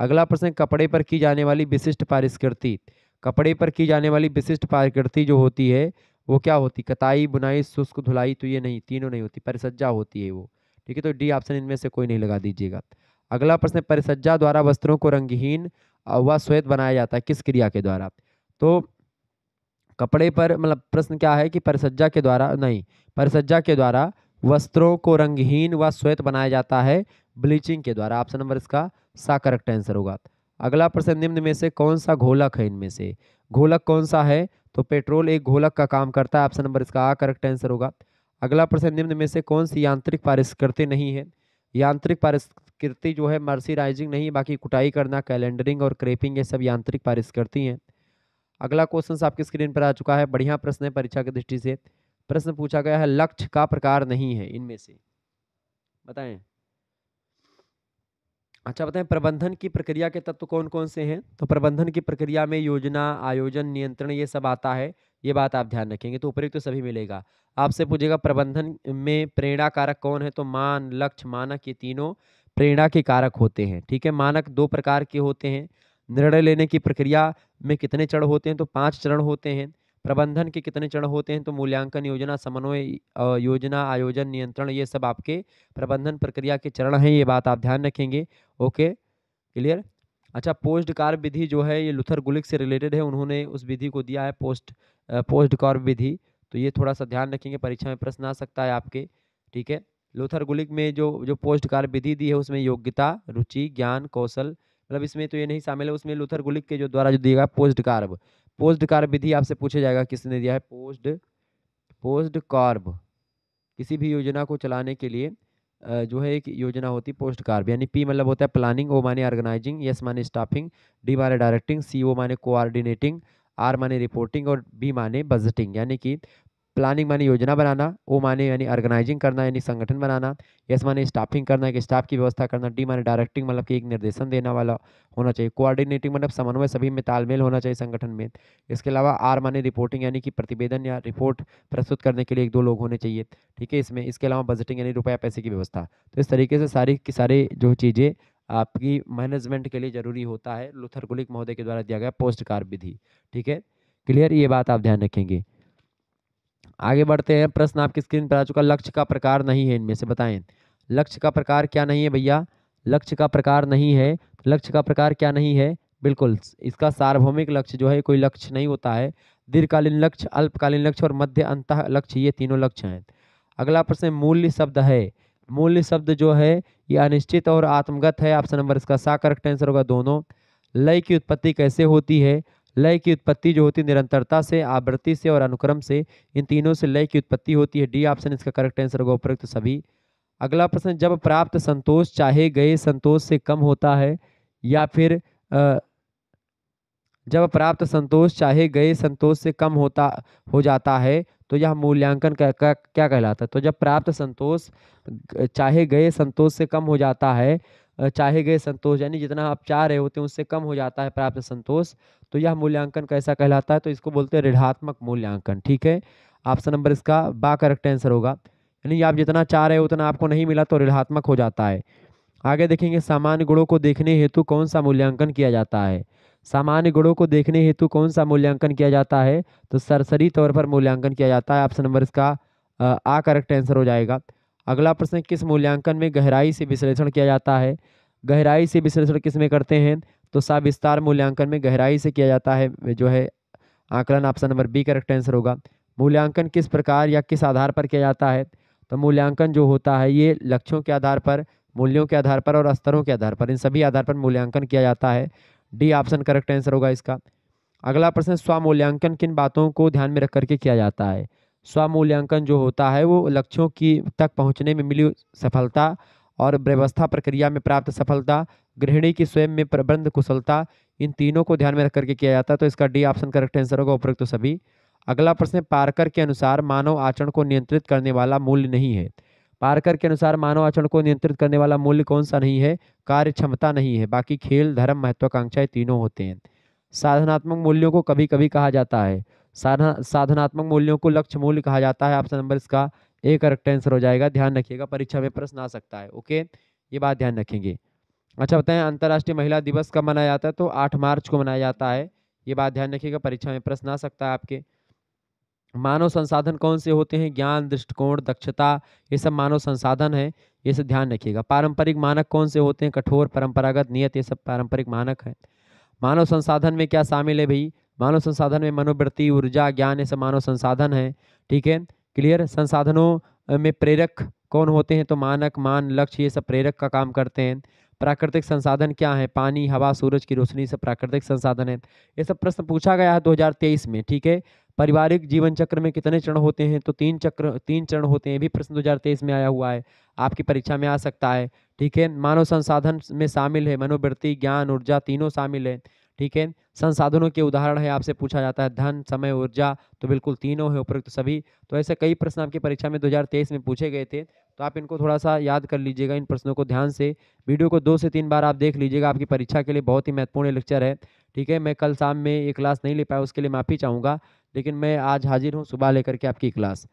अगला प्रश्न कपड़े पर की जाने वाली विशिष्ट पारिष्कृति कपड़े पर की जाने वाली विशिष्ट पारिकृति जो होती है वो क्या होती कताई बुनाई शुष्क धुलाई तो ये नहीं तीनों नहीं होती परिसज्जा होती है वो ठीक है तो डी ऑप्शन इनमें से कोई नहीं लगा दीजिएगा अगला प्रश्न परिसज्जा द्वारा वस्त्रों को रंगहीन व श्वेत बनाया जाता है किस क्रिया के द्वारा तो कपड़े पर मतलब प्रश्न क्या है कि परिसज्जा के द्वारा नहीं परिसज्जा के द्वारा वस्त्रों को रंगहीन व श्वेत बनाया जाता है ब्लीचिंग के द्वारा ऑप्शन नंबर इसका सा करेक्ट आंसर होगा अगला प्रश्न निम्न में से कौन सा घोलक है इनमें से घोलक कौन सा है तो पेट्रोल एक घोलक का काम करता है ऑप्शन नंबर इसका आ करेक्ट आंसर होगा अगला प्रश्न निम्न में से कौन सी यांत्रिक पारिष्कृति नहीं है यांत्रिक पारिष्कृति जो है मर्सीराइजिंग नहीं बाकी कुटाई करना कैलेंडरिंग और क्रेपिंग ये सब यांत्रिक पारिष्कृति हैं अगला क्वेश्चन आपकी स्क्रीन पर आ चुका है बढ़िया प्रश्न है परीक्षा की दृष्टि से प्रश्न पूछा गया है लक्ष्य का प्रकार नहीं है इनमें से बताएं अच्छा बताएं प्रबंधन की प्रक्रिया के तत्व कौन कौन से हैं तो प्रबंधन की प्रक्रिया में योजना आयोजन नियंत्रण ये सब आता है ये बात आप ध्यान रखेंगे तो उपयुक्त तो सभी मिलेगा आपसे पूछेगा प्रबंधन में प्रेरणा कारक कौन है तो मान लक्ष्य मानक ये तीनों प्रेरणा के कारक होते हैं ठीक है मानक दो प्रकार के होते हैं निर्णय लेने की प्रक्रिया में कितने चरण होते हैं तो पाँच चरण होते हैं प्रबंधन के कितने चरण होते हैं तो मूल्यांकन योजना समन्वय योजना आयोजन नियंत्रण ये सब आपके प्रबंधन प्रक्रिया के चरण हैं ये बात आप ध्यान रखेंगे ओके क्लियर अच्छा पोस्ट कार विधि जो है ये लुथर गुलिक से रिलेटेड है उन्होंने उस विधि को दिया है पोस्ट पोस्ट कार विधि तो ये थोड़ा सा ध्यान रखेंगे परीक्षा में प्रश्न आ सकता है आपके ठीक है लुथर गुलिक में जो जो पोस्ट कार विधि दी है उसमें योग्यता रुचि ज्ञान कौशल मतलब इसमें तो ये नहीं शामिल है उसमें लुथर गुलिक के जो द्वारा जो दिया गया पोस्ट कार्ब पोस्ट कार्ब विधि आपसे पूछा जाएगा किसने दिया है पोस्ट पोस्ट कार्ब किसी भी योजना को चलाने के लिए जो है एक योजना होती है पोस्ट कार्ब यानी पी मतलब होता है प्लानिंग ओ माने ऑर्गेनाइजिंग एस माने स्टाफिंग डी माने डायरेक्टिंग सी ओ माने कोऑर्डिनेटिंग आर माने रिपोर्टिंग और बी माने बजटिंग यानी कि प्लानिंग माने योजना बनाना ओ माने यानी ऑर्गेनाइजिंग करना यानी संगठन बनाना यस माने स्टाफिंग करना एक स्टाफ की व्यवस्था करना डी माने डायरेक्टिंग मतलब कि एक निर्देशन देना वाला होना चाहिए कोऑर्डिनेटिंग मतलब समन्वय सभी में तालमेल होना चाहिए संगठन में इसके अलावा आर माने रिपोर्टिंग यानी कि प्रतिवेदन या रिपोर्ट प्रस्तुत करने के लिए एक दो लोग होने चाहिए ठीक है इसमें इसके अलावा बजटिंग यानी रुपया पैसे की व्यवस्था तो इस तरीके से सारी की सारी जो चीज़ें आपकी मैनेजमेंट के लिए जरूरी होता है लुथरकुलिक महोदय के द्वारा दिया गया पोस्ट कार विधि ठीक है क्लियर ये बात आप ध्यान रखेंगे आगे बढ़ते हैं प्रश्न आपकी स्क्रीन पर आ चुका लक्ष्य का प्रकार नहीं है इनमें से बताएं लक्ष्य का प्रकार क्या नहीं है भैया लक्ष्य का प्रकार नहीं है लक्ष्य का प्रकार क्या नहीं है बिल्कुल इसका सार्वभौमिक लक्ष्य जो है कोई लक्ष्य नहीं होता है दीर्घकालीन लक्ष्य अल्पकालीन लक्ष्य और मध्य अंत लक्ष्य ये तीनों लक्ष्य हैं अगला प्रश्न मूल्य शब्द है मूल्य शब्द जो है ये अनिश्चित और आत्मगत है ऑप्शन नंबर इसका सा करेक्ट आंसर होगा दोनों लय की उत्पत्ति कैसे होती है लय की उत्पत्ति जो होती है निरंतरता से आवृत्ति से और अनुक्रम से इन तीनों से लय की उत्पत्ति होती है डी ऑप्शन इसका करेक्ट आंसर होगा उपयुक्त सभी अगला प्रश्न जब प्राप्त संतोष चाहे गए संतोष से कम होता है या फिर जब प्राप्त संतोष चाहे गए संतोष से कम होता हो जाता है तो यह मूल्यांकन क्या क्या कहलाता है तो जब प्राप्त संतोष चाहे गए संतोष से कम हो जाता है चाहे गए संतोष यानी जितना आप चाह रहे होते हैं उससे कम हो जाता है प्राप्त संतोष तो यह मूल्यांकन कैसा कहलाता है तो इसको बोलते हैं ऋणात्मक मूल्यांकन ठीक है ऑप्शन नंबर इसका बा करेक्ट आंसर होगा यानी आप जितना चाह रहे हो उतना आपको नहीं मिला तो ऋणात्मक हो जाता है आगे देखेंगे सामान्य गुणों को देखने हेतु कौन सा मूल्यांकन किया जाता है सामान्य गुणों को देखने हेतु कौन सा मूल्यांकन किया जाता है तो सरसरी तौर पर मूल्यांकन किया जाता है ऑप्शन नंबर इसका आ करेक्ट आंसर हो जाएगा अगला प्रश्न किस मूल्यांकन में गहराई से विश्लेषण किया जाता है गहराई से विश्लेषण किस में करते हैं तो विस्तार मूल्यांकन में गहराई से किया जाता है जो है आंकलन option number B correct answer होगा मूल्यांकन किस प्रकार या किस आधार पर किया जाता है तो मूल्यांकन जो होता है ये लक्ष्यों के आधार पर मूल्यों के आधार पर और स्तरों के आधार पर इन सभी आधार पर मूल्यांकन किया जाता है डी ऑप्शन करेक्ट आंसर होगा इसका अगला प्रश्न मूल्यांकन किन बातों को ध्यान में रख करके किया जाता है स्वमूल्यांकन जो होता है वो लक्ष्यों की तक पहुंचने में मिली सफलता और व्यवस्था प्रक्रिया में प्राप्त सफलता गृहिणी की स्वयं में प्रबंध कुशलता इन तीनों को ध्यान में रख करके किया जाता है तो इसका डी ऑप्शन करेक्ट आंसर होगा उपरोक्त सभी अगला प्रश्न पारकर के अनुसार मानव आचरण को नियंत्रित करने वाला मूल्य नहीं है पारकर के अनुसार मानव आचरण को नियंत्रित करने वाला मूल्य कौन सा नहीं है कार्य क्षमता नहीं है बाकी खेल धर्म महत्वाकांक्षाएं तीनों होते हैं साधनात्मक मूल्यों को कभी कभी कहा जाता है साधना साधनात्मक मूल्यों को लक्ष्य मूल्य कहा जाता है ऑप्शन नंबर इसका ए करेक्ट आंसर हो जाएगा ध्यान रखिएगा परीक्षा में प्रश्न आ सकता है ओके ये बात ध्यान रखेंगे अच्छा बताएं अंतर्राष्ट्रीय महिला दिवस कब मनाया जाता है तो आठ मार्च को मनाया जाता है ये बात ध्यान रखिएगा परीक्षा में प्रश्न आ सकता है आपके मानव संसाधन कौन से होते हैं ज्ञान दृष्टिकोण दक्षता ये सब मानव संसाधन है ये सब ध्यान रखिएगा पारंपरिक मानक कौन से होते हैं कठोर परंपरागत नियत ये सब पारंपरिक मानक है मानव संसाधन में क्या शामिल है भाई मानव संसाधन में मनोवृत्ति ऊर्जा ज्ञान ऐसे मानव संसाधन है ठीक है क्लियर संसाधनों में प्रेरक कौन होते हैं तो मानक मान लक्ष्य ये सब प्रेरक का काम करते हैं प्राकृतिक संसाधन क्या है पानी हवा सूरज की रोशनी सब प्राकृतिक संसाधन है ये सब प्रश्न पूछा गया है 2023 में ठीक है पारिवारिक जीवन चक्र में कितने चरण होते हैं तो तीन चक्र तीन चरण होते हैं भी प्रश्न 2023 में आया हुआ है आपकी परीक्षा में आ सकता है ठीक है मानव संसाधन में शामिल है मनोवृत्ति ज्ञान ऊर्जा तीनों शामिल है ठीक है संसाधनों के उदाहरण है आपसे पूछा जाता है धन समय ऊर्जा तो बिल्कुल तीनों है उपरोक्त सभी तो ऐसे कई प्रश्न आपकी परीक्षा में 2023 में पूछे गए थे तो आप इनको थोड़ा सा याद कर लीजिएगा इन प्रश्नों को ध्यान से वीडियो को दो से तीन बार आप देख लीजिएगा आपकी परीक्षा के लिए बहुत ही महत्वपूर्ण लेक्चर है ठीक है मैं कल शाम में ये क्लास नहीं ले पाया उसके लिए माफ़ी चाहूँगा लेकिन मैं आज हाजिर हूँ सुबह लेकर के आपकी क्लास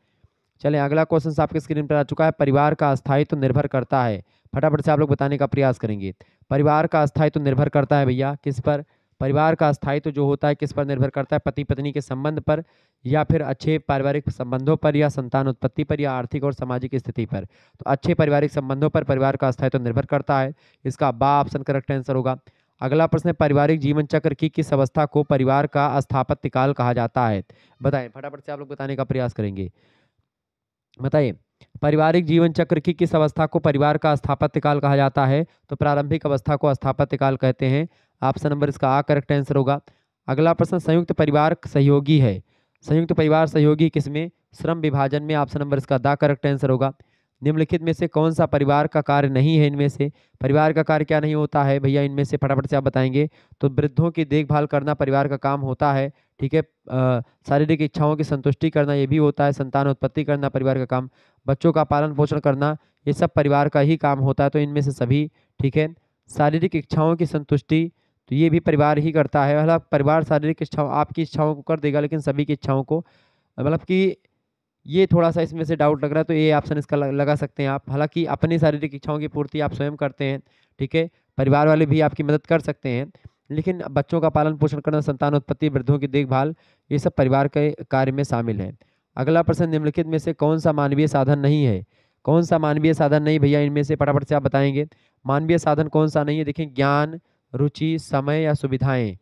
चलें अगला क्वेश्चन आपके स्क्रीन पर आ चुका है परिवार का अस्थायित्व तो निर्भर करता है फटाफट से आप लोग बताने का प्रयास करेंगे परिवार का अस्थायित्व तो निर्भर करता है भैया किस पर परिवार का स्थायित्व तो जो होता है किस पर निर्भर करता है पति पत्नी के संबंध पर या फिर अच्छे पारिवारिक संबंधों पर या संतान उत्पत्ति पर या आर्थिक और सामाजिक स्थिति पर तो अच्छे पारिवारिक संबंधों पर परिवार का स्थायित्व तो निर्भर करता है इसका बा ऑप्शन करेक्ट आंसर होगा अगला प्रश्न है पारिवारिक जीवन चक्र की किस अवस्था को परिवार का काल कहा जाता है बताएं फटाफट से आप लोग बताने का प्रयास करेंगे बताइए पारिवारिक जीवन चक्र की किस अवस्था को परिवार का स्थापत्य काल कहा जाता है तो प्रारंभिक अवस्था को स्थापत्य काल कहते हैं ऑप्शन नंबर इसका आ करेक्ट आंसर होगा अगला प्रश्न संयुक्त परिवार सहयोगी है संयुक्त परिवार सहयोगी किसमें श्रम विभाजन में ऑप्शन नंबर इसका दा करेक्ट आंसर होगा निम्नलिखित में से कौन सा परिवार का कार्य नहीं है इनमें से परिवार का कार्य क्या नहीं होता है भैया इनमें से फटाफट से आप बताएंगे तो वृद्धों की देखभाल करना परिवार का काम होता है ठीक है शारीरिक इच्छाओं की संतुष्टि करना ये भी होता है संतान उत्पत्ति करना परिवार का काम बच्चों का पालन पोषण करना ये सब परिवार का ही काम होता है तो इनमें से सभी ठीक है शारीरिक इच्छाओं की संतुष्टि तो ये भी परिवार ही करता है मतलब परिवार शारीरिक इच्छाओं आपकी इच्छाओं को कर देगा लेकिन सभी की इच्छाओं को मतलब कि ये थोड़ा सा इसमें से डाउट लग रहा है तो ये ऑप्शन इसका लगा सकते हैं आप हालांकि अपनी शारीरिक इच्छाओं की पूर्ति आप स्वयं करते हैं ठीक है परिवार वाले भी आपकी मदद कर सकते हैं लेकिन बच्चों का पालन पोषण करना संतान उत्पत्ति वृद्धों की देखभाल ये सब परिवार के कार्य में शामिल है अगला प्रश्न निम्नलिखित में से कौन सा मानवीय साधन नहीं है कौन सा मानवीय साधन नहीं भैया इनमें से फटाफट से आप बताएंगे मानवीय साधन कौन सा नहीं है देखें ज्ञान रुचि समय या सुविधाएं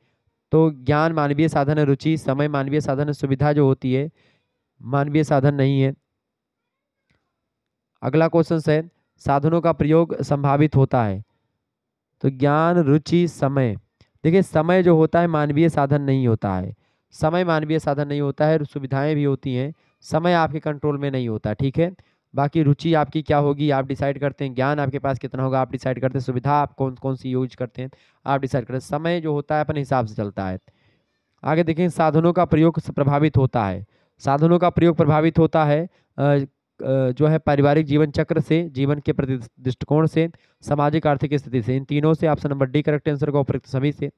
तो ज्ञान मानवीय साधन है रुचि समय मानवीय साधन है सुविधा जो होती है मानवीय साधन नहीं है अगला क्वेश्चन है साधनों का प्रयोग संभावित होता है तो ज्ञान रुचि समय देखिए समय जो होता है मानवीय साधन नहीं होता है समय मानवीय साधन नहीं होता है सुविधाएं भी होती हैं समय आपके कंट्रोल में नहीं होता ठीक है बाकी रुचि आपकी क्या होगी आप डिसाइड करते हैं ज्ञान आपके पास कितना होगा आप डिसाइड करते हैं सुविधा आप कौन कौन सी यूज करते हैं आप डिसाइड करते हैं समय जो होता है अपने हिसाब से चलता है आगे देखें साधनों का प्रयोग प्रभावित होता है साधनों का प्रयोग प्रभावित होता है जो है पारिवारिक जीवन चक्र से जीवन के प्रति दृष्टिकोण से सामाजिक आर्थिक स्थिति से इन तीनों से option number D correct answer का उपयुक्त सभी से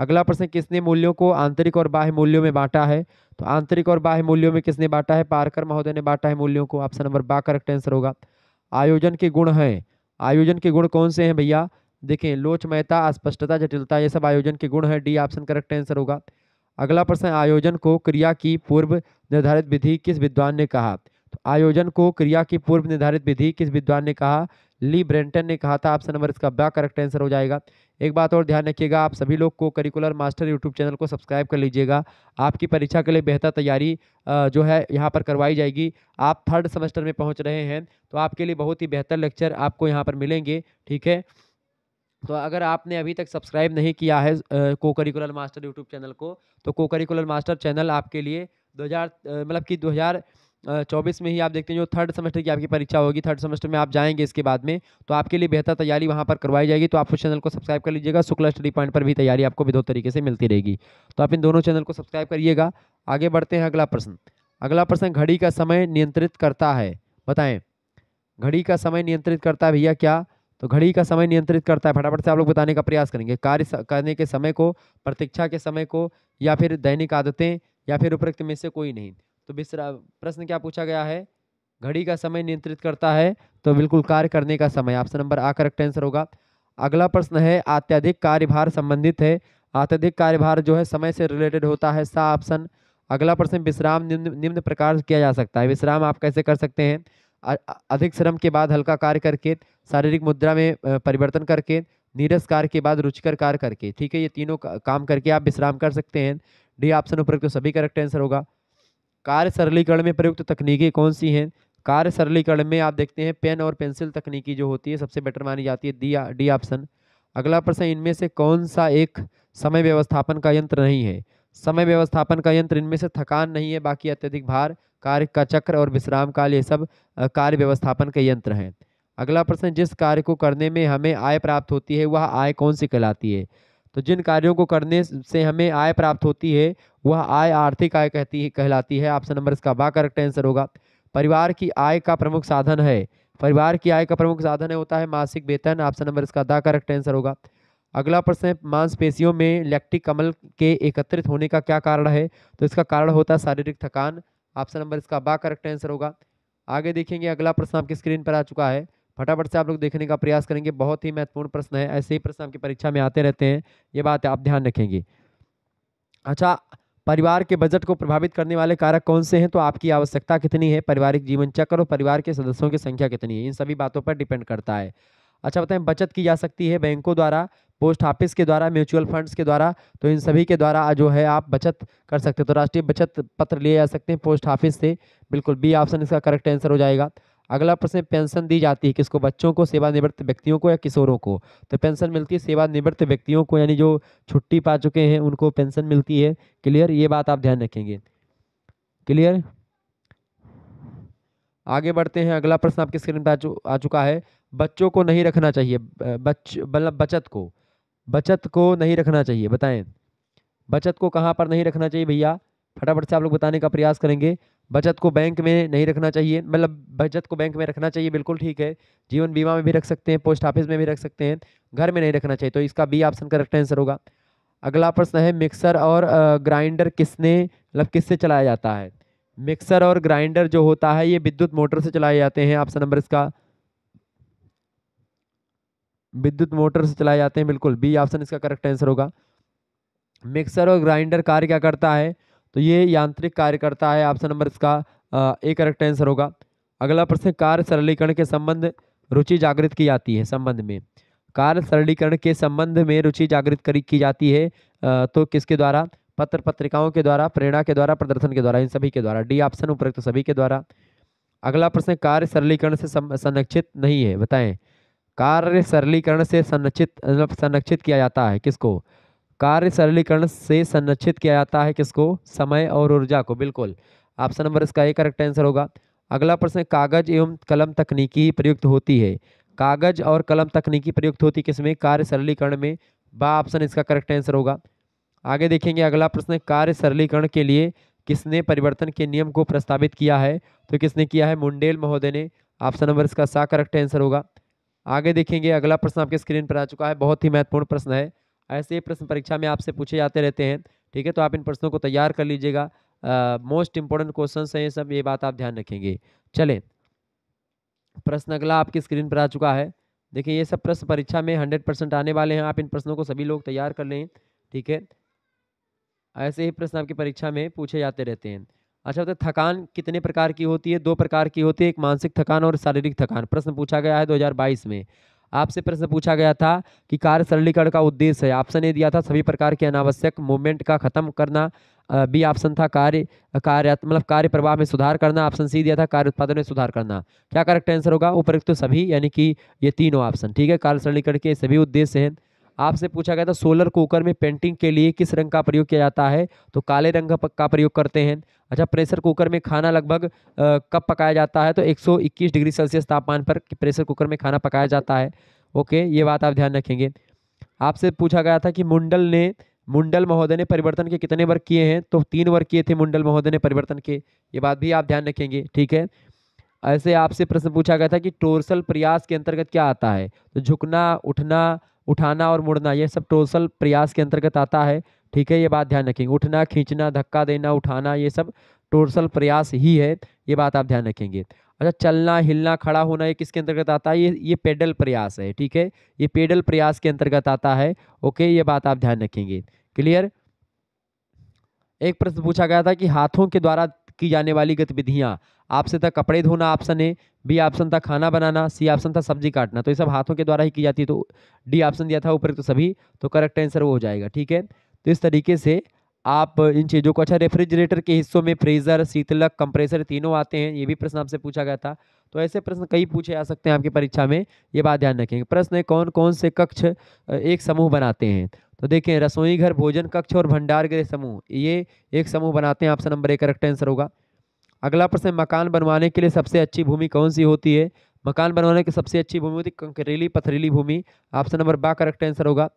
अगला प्रश्न किसने मूल्यों को आंतरिक और बाह्य मूल्यों में बांटा है तो आंतरिक और बाह्य मूल्यों में किसने बांटा है पारकर महोदय ने बांटा है मूल्यों को option number B correct answer होगा आयोजन के गुण हैं आयोजन के गुण कौन से हैं भैया देखें लोचमयता स्पष्टता जटिलता ये सब आयोजन के गुण हैं डी ऑप्शन करेक्ट आंसर होगा अगला प्रश्न आयोजन को क्रिया की पूर्व निर्धारित विधि किस विद्वान ने कहा तो आयोजन को क्रिया की पूर्व निर्धारित विधि किस विद्वान ने कहा ली ब्रेंटन ने कहा था ऑप्शन नंबर इसका ब्या करेक्ट आंसर हो जाएगा एक बात और ध्यान रखिएगा आप सभी लोग को करिकुलर मास्टर यूट्यूब चैनल को सब्सक्राइब कर लीजिएगा आपकी परीक्षा के लिए बेहतर तैयारी जो है यहाँ पर करवाई जाएगी आप थर्ड सेमेस्टर में पहुँच रहे हैं तो आपके लिए बहुत ही बेहतर लेक्चर आपको यहाँ पर मिलेंगे ठीक है तो अगर आपने अभी तक सब्सक्राइब नहीं किया है को करिकुलर मास्टर यूट्यूब चैनल को तो को करिकुलर मास्टर चैनल आपके लिए 2000 मतलब कि 2000 चौबीस में ही आप देखते हैं जो थर्ड सेमेस्टर की आपकी परीक्षा होगी थर्ड सेमेस्टर में आप जाएंगे इसके बाद में तो आपके लिए बेहतर तैयारी वहाँ पर करवाई जाएगी तो आप उस चैनल को सब्सक्राइब कर लीजिएगा शुक्ला स्टडी पॉइंट पर भी तैयारी आपको विधो तरीके से मिलती रहेगी तो आप इन दोनों चैनल को सब्सक्राइब करिएगा आगे बढ़ते हैं अगला प्रश्न अगला प्रश्न घड़ी का समय नियंत्रित करता है बताएँ घड़ी का समय नियंत्रित करता है भैया क्या तो घड़ी का समय नियंत्रित करता है फटाफट से आप लोग बताने का प्रयास करेंगे कार्य करने के समय को प्रतीक्षा के समय को या फिर दैनिक आदतें या फिर उपरक्त में से कोई नहीं तो बिस्तरा प्रश्न क्या पूछा गया है घड़ी का समय नियंत्रित करता है तो बिल्कुल कार्य करने का समय option number A correct answer होगा अगला प्रश्न है अत्यधिक कार्यभार संबंधित है अत्यधिक कार्यभार जो है समय से रिलेटेड होता है सा ऑप्शन अगला प्रश्न विश्राम निम्न निम्न प्रकार किया जा सकता है विश्राम आप कैसे कर सकते हैं अधिक श्रम के बाद हल्का कार्य करके शारीरिक मुद्रा में परिवर्तन करके नीरस कार्य के बाद रुचिकर कार्य करके ठीक है ये तीनों काम करके आप विश्राम कर सकते हैं डी ऑप्शन उपरोक्त तो सभी करेक्ट आंसर होगा कार्य सरलीकरण में प्रयुक्त तकनीकें कौन सी हैं कार्य सरलीकरण में आप देखते हैं पेन और पेंसिल तकनीकी जो होती है सबसे बेटर मानी जाती है डी डी ऑप्शन अगला प्रश्न इनमें से कौन सा एक समय व्यवस्थापन का यंत्र नहीं है समय व्यवस्थापन का यंत्र इनमें से थकान नहीं है बाकी अत्यधिक भार कार्य का चक्र और विश्राम काल ये सब कार्य व्यवस्थापन के यंत्र हैं अगला प्रश्न जिस कार्य को करने में हमें आय प्राप्त होती है वह आय कौन सी कहलाती है तो जिन कार्यों को करने से हमें आय प्राप्त होती है वह आय आर्थिक आय कहती है कहलाती है ऑप्शन नंबर इसका बा करेक्ट आंसर होगा परिवार की आय का प्रमुख साधन है परिवार की आय का प्रमुख साधन है होता है मासिक वेतन ऑप्शन नंबर इसका दा करेक्ट आंसर होगा अगला प्रश्न है मांसपेशियों में लैक्टिक कमल के एकत्रित होने का क्या कारण है तो इसका कारण होता है शारीरिक थकान ऑप्शन नंबर इसका बा करेक्ट आंसर होगा आगे देखेंगे अगला प्रश्न आपकी स्क्रीन पर आ चुका है फटाफट से आप लोग देखने का प्रयास करेंगे बहुत ही महत्वपूर्ण प्रश्न है ऐसे ही प्रश्न आपकी परीक्षा में आते रहते हैं ये बात आप ध्यान रखेंगे अच्छा परिवार के बजट को प्रभावित करने वाले कारक कौन से हैं तो आपकी आवश्यकता कितनी है पारिवारिक जीवन चक्र और परिवार के सदस्यों की संख्या कितनी है इन सभी बातों पर डिपेंड करता है अच्छा बताएं बचत की जा सकती है बैंकों द्वारा पोस्ट ऑफिस के द्वारा म्यूचुअल फंड्स के द्वारा तो इन सभी के द्वारा जो है आप बचत कर सकते हैं तो राष्ट्रीय बचत पत्र लिए जा सकते हैं पोस्ट ऑफिस से बिल्कुल बी ऑप्शन इसका करेक्ट आंसर हो जाएगा अगला प्रश्न पेंशन दी जाती है किसको बच्चों को सेवानिवृत्त व्यक्तियों को या किशोरों को तो पेंशन मिलती है सेवानिवृत्त व्यक्तियों को यानी जो छुट्टी पा चुके हैं उनको पेंशन मिलती है क्लियर ये बात आप ध्यान रखेंगे क्लियर आगे बढ़ते हैं अगला प्रश्न आपके स्क्रीन पर आ, चु, आ चुका है बच्चों को नहीं रखना चाहिए बच मतलब बचत को बचत को नहीं रखना चाहिए बताएं बचत को कहाँ पर नहीं रखना चाहिए भैया फटाफट से आप लोग बताने का प्रयास करेंगे बचत को बैंक में नहीं रखना चाहिए मतलब बचत को बैंक में रखना चाहिए बिल्कुल ठीक है जीवन बीमा में भी रख सकते हैं पोस्ट ऑफिस में भी रख सकते हैं घर में नहीं रखना चाहिए तो इसका बी ऑप्शन करेक्ट आंसर होगा अगला प्रश्न है मिक्सर और ग्राइंडर किसने मतलब किससे चलाया जाता है मिक्सर और ग्राइंडर जो होता है ये विद्युत मोटर से चलाए जाते हैं ऑप्शन नंबर इसका विद्युत मोटर से चलाए जाते हैं बिल्कुल बी ऑप्शन इसका करेक्ट आंसर होगा मिक्सर और ग्राइंडर कार्य क्या करता है तो ये यांत्रिक कार्यकर्ता है ऑप्शन नंबर इसका एक करेक्ट आंसर होगा अगला प्रश्न कार्य सरलीकरण के संबंध रुचि जागृत की जाती है संबंध में कार्य सरलीकरण के संबंध में रुचि जागृत करी की जाती है तो किसके द्वारा पत्र पत्रिकाओं के द्वारा प्रेरणा के द्वारा प्रदर्शन के द्वारा इन सभी के द्वारा डी ऑप्शन उपयुक्त तो सभी के द्वारा अगला प्रश्न कार्य सरलीकरण से संरक्षित नहीं है बताएं कार्य सरलीकरण से संरक्षित मतलब संरक्षित किया जाता है किसको कार्य सरलीकरण से संरक्षित किया जाता है किसको समय और ऊर्जा को बिल्कुल ऑप्शन नंबर इसका ये करेक्ट आंसर होगा अगला प्रश्न कागज एवं कलम तकनीकी प्रयुक्त होती है कागज और कलम तकनीकी प्रयुक्त होती किसमें कार्य सरलीकरण में बा ऑप्शन इसका करेक्ट आंसर होगा आगे देखेंगे अगला प्रश्न कार्य सरलीकरण के लिए किसने परिवर्तन के नियम को प्रस्तावित किया है तो किसने किया है मुंडेल महोदय ने ऑप्शन नंबर इसका सा करेक्ट आंसर होगा आगे देखेंगे अगला प्रश्न आपके स्क्रीन पर आ चुका है बहुत ही महत्वपूर्ण प्रश्न है ऐसे ही प्रश्न परीक्षा में आपसे पूछे जाते रहते हैं ठीक है तो आप इन प्रश्नों को तैयार कर लीजिएगा मोस्ट इंपॉर्टेंट क्वेश्चन हैं ये सब ये बात आप ध्यान रखेंगे चले प्रश्न अगला आपकी स्क्रीन पर आ चुका है देखिए ये सब प्रश्न परीक्षा में हंड्रेड परसेंट आने वाले हैं आप इन प्रश्नों को सभी लोग तैयार कर लें ठीक है ऐसे ही प्रश्न आपकी परीक्षा में पूछे जाते रहते हैं अच्छा तो थकान कितने प्रकार की होती है दो प्रकार की होती है एक मानसिक थकान और शारीरिक थकान प्रश्न पूछा गया है दो में आपसे प्रश्न पूछा गया था कि कार्य सरलीकरण का उद्देश्य है ऑप्शन ए दिया था सभी प्रकार के अनावश्यक मूवमेंट का खत्म करना बी ऑप्शन था कार्य कार्य मतलब कार्य प्रवाह में सुधार करना ऑप्शन सी दिया था कार्य उत्पादन में सुधार करना क्या करेक्ट आंसर होगा उपरुक्त तो सभी यानी कि ये तीनों ऑप्शन ठीक है कार्य सरलीकरण के सभी उद्देश्य हैं आपसे पूछा गया था सोलर कुकर में पेंटिंग के लिए किस रंग का प्रयोग किया जाता है तो काले रंग का प्रयोग करते हैं अच्छा प्रेशर कुकर में खाना लगभग कब पकाया जाता है तो 121 डिग्री सेल्सियस तापमान पर प्रेशर कुकर में खाना पकाया जाता है ओके ये बात आप ध्यान रखेंगे आपसे पूछा गया था कि मुंडल ने मुंडल महोदय ने परिवर्तन के कितने वर्ग किए हैं तो तीन वर्ग किए थे मुंडल महोदय ने परिवर्तन के ये बात भी आप ध्यान रखेंगे ठीक है ऐसे आपसे प्रश्न पूछा गया था कि टोर्सल प्रयास के अंतर्गत क्या आता है तो झुकना उठना उठाना और मुड़ना ये सब टोसल प्रयास के अंतर्गत आता है ठीक है ये बात ध्यान रखेंगे उठना खींचना धक्का देना उठाना ये सब टोर्सल प्रयास ही है ये बात आप ध्यान रखेंगे अच्छा चलना हिलना खड़ा होना ये किसके अंतर्गत आता है ये ये पेडल प्रयास है ठीक है ये पेडल प्रयास के अंतर्गत आता है ओके ये बात आप ध्यान रखेंगे क्लियर एक प्रश्न पूछा गया था कि हाथों के द्वारा की जाने वाली गतिविधियाँ आपसे था कपड़े धोना ऑप्शन है बी ऑप्शन था खाना बनाना सी ऑप्शन था सब्जी काटना तो ये सब हाथों के द्वारा ही की जाती है तो डी ऑप्शन दिया था ऊपर तो सभी तो करेक्ट आंसर वो हो जाएगा ठीक है तो इस तरीके से आप इन चीज़ों को अच्छा रेफ्रिजरेटर के हिस्सों में फ्रीज़र शीतलक कंप्रेसर तीनों आते हैं ये भी प्रश्न आपसे पूछा गया था तो ऐसे प्रश्न कई पूछे जा सकते हैं आपकी परीक्षा में ये बात ध्यान रखेंगे प्रश्न है कौन कौन से कक्ष एक समूह बनाते हैं तो देखें रसोई घर भोजन कक्ष और भंडार गृह समूह ये एक समूह बनाते हैं ऑप्शन नंबर एक करेक्ट आंसर होगा अगला प्रश्न मकान बनवाने के लिए सबसे अच्छी भूमि कौन सी होती है मकान बनवाने की सबसे अच्छी भूमि होती है कंकरेली पथरीली भूमि option number B correct answer होगा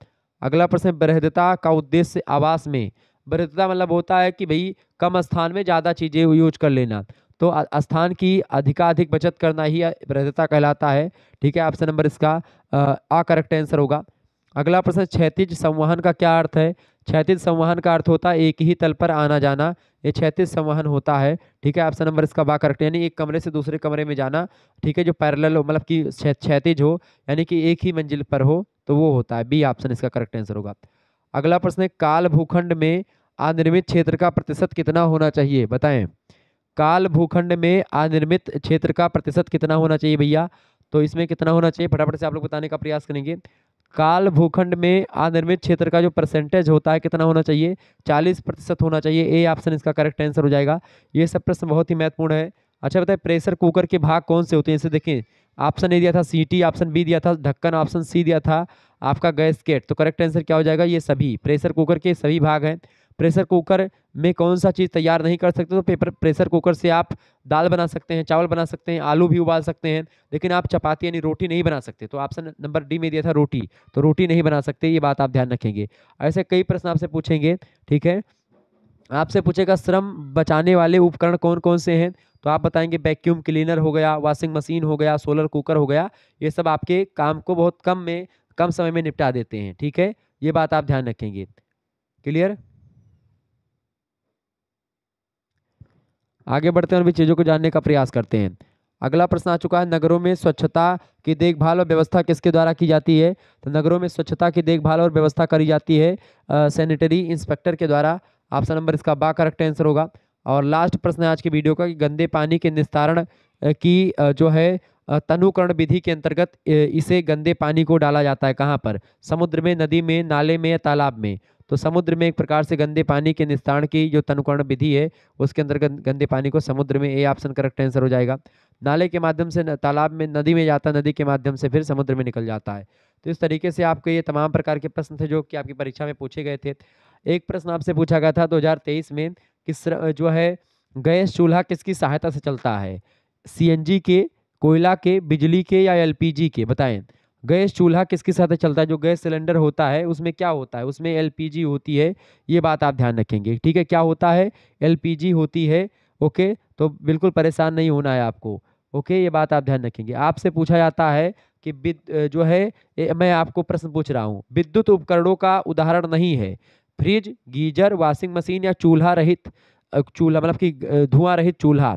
अगला प्रश्न बृहदता का उद्देश्य आवास में बृहदता मतलब होता है कि भाई कम स्थान में ज़्यादा चीज़ें यूज कर लेना तो स्थान की अधिकाधिक बचत करना ही बृहदता कहलाता है ठीक है ऑप्शन नंबर इसका आ करेक्ट आंसर होगा अगला प्रश्न क्षैतिज संवहन का क्या अर्थ है क्षैतिज संवहन का अर्थ होता है एक ही तल पर आना जाना ये क्षैतिज संवहन होता है ठीक है ऑप्शन नंबर इसका बा करेक्ट यानी एक कमरे से दूसरे कमरे में जाना ठीक है जो पैरेलल हो मतलब कि क्षैतिज हो यानी कि एक ही मंजिल पर हो तो वो होता है बी ऑप्शन इसका करेक्ट आंसर होगा अगला प्रश्न है काल भूखंड में अनिर्मित क्षेत्र का प्रतिशत कितना होना चाहिए बताएं काल भूखंड में अनिर्मित क्षेत्र का प्रतिशत कितना होना चाहिए भैया तो इसमें कितना होना चाहिए फटाफट से आप लोग बताने का प्रयास करेंगे काल भूखंड में अनिर्मित क्षेत्र का जो परसेंटेज होता है कितना होना चाहिए 40 प्रतिशत होना चाहिए ए ऑप्शन इसका करेक्ट आंसर हो जाएगा ये सब प्रश्न बहुत ही महत्वपूर्ण है अच्छा बताए प्रेशर कुकर के भाग कौन से होते हैं इसे देखें ऑप्शन ए दिया था सीटी ऑप्शन बी दिया था ढक्कन ऑप्शन सी दिया था आपका गैस केट तो करेक्ट आंसर क्या हो जाएगा ये सभी प्रेशर कुकर के सभी भाग हैं प्रेशर कुकर में कौन सा चीज़ तैयार नहीं कर सकते तो पेपर प्रेशर कुकर से आप दाल बना सकते हैं चावल बना सकते हैं आलू भी उबाल सकते हैं लेकिन आप चपाती यानी रोटी नहीं बना सकते तो ऑप्शन नंबर डी में दिया था रोटी तो रोटी नहीं बना सकते ये बात आप ध्यान रखेंगे ऐसे कई प्रश्न आपसे पूछेंगे ठीक है आपसे पूछेगा श्रम बचाने वाले उपकरण कौन कौन से हैं तो आप बताएंगे वैक्यूम क्लीनर हो गया वॉशिंग मशीन हो गया सोलर कुकर हो गया ये सब आपके काम को बहुत कम में कम समय में निपटा देते हैं ठीक है ये बात आप ध्यान रखेंगे क्लियर आगे बढ़ते हैं और भी चीज़ों को जानने का प्रयास करते हैं अगला प्रश्न आ चुका है नगरों में स्वच्छता की देखभाल और व्यवस्था किसके द्वारा की जाती है तो नगरों में स्वच्छता की देखभाल और व्यवस्था करी जाती है सैनिटरी इंस्पेक्टर के द्वारा ऑप्शन नंबर इसका बा करेक्ट आंसर होगा और लास्ट प्रश्न है आज के वीडियो का कि गंदे पानी के निस्तारण की जो है तनुकरण विधि के अंतर्गत इसे गंदे पानी को डाला जाता है कहाँ पर समुद्र में नदी में नाले में या तालाब में तो समुद्र में एक प्रकार से गंदे पानी के निस्तारण की जो तनुकरण विधि है उसके अंदर गंदे पानी को समुद्र में ए ऑप्शन करेक्ट आंसर हो जाएगा नाले के माध्यम से तालाब में नदी में जाता नदी के माध्यम से फिर समुद्र में निकल जाता है तो इस तरीके से आपके ये तमाम प्रकार के प्रश्न थे जो कि आपकी परीक्षा में पूछे गए थे एक प्रश्न आपसे पूछा गया था 2023 में किस जो है गैस चूल्हा किसकी सहायता से चलता है सीएनजी के कोयला के बिजली के या एलपीजी के बताएं गैस चूल्हा किसके साथ चलता है जो गैस सिलेंडर होता है उसमें क्या होता है उसमें एलपीजी होती है ये बात आप ध्यान रखेंगे ठीक है क्या होता है एलपीजी होती है ओके तो बिल्कुल परेशान नहीं होना है आपको ओके ये बात आप ध्यान रखेंगे आपसे पूछा जाता है कि जो है मैं आपको प्रश्न पूछ रहा हूँ विद्युत उपकरणों का उदाहरण नहीं है फ्रिज गीजर वॉशिंग मशीन या चूल्हा रहित चूल्हा मतलब कि धुआं रहित चूल्हा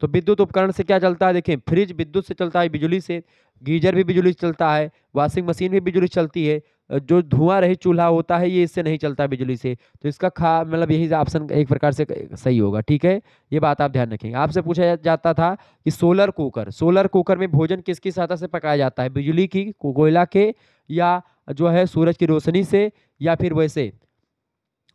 तो विद्युत उपकरण से क्या चलता है देखें फ्रिज विद्युत से चलता है बिजली से गीजर भी बिजली से चलता है वॉशिंग मशीन भी बिजली चलती है जो धुआं रही चूल्हा होता है ये इससे नहीं चलता बिजली से तो इसका खा मतलब यही ऑप्शन एक प्रकार से सही होगा ठीक है ये बात आप ध्यान रखेंगे आपसे पूछा जाता था कि सोलर कुकर सोलर कुकर में भोजन किसकी सहायता से पकाया जाता है बिजली की कोयला के या जो है सूरज की रोशनी से या फिर वैसे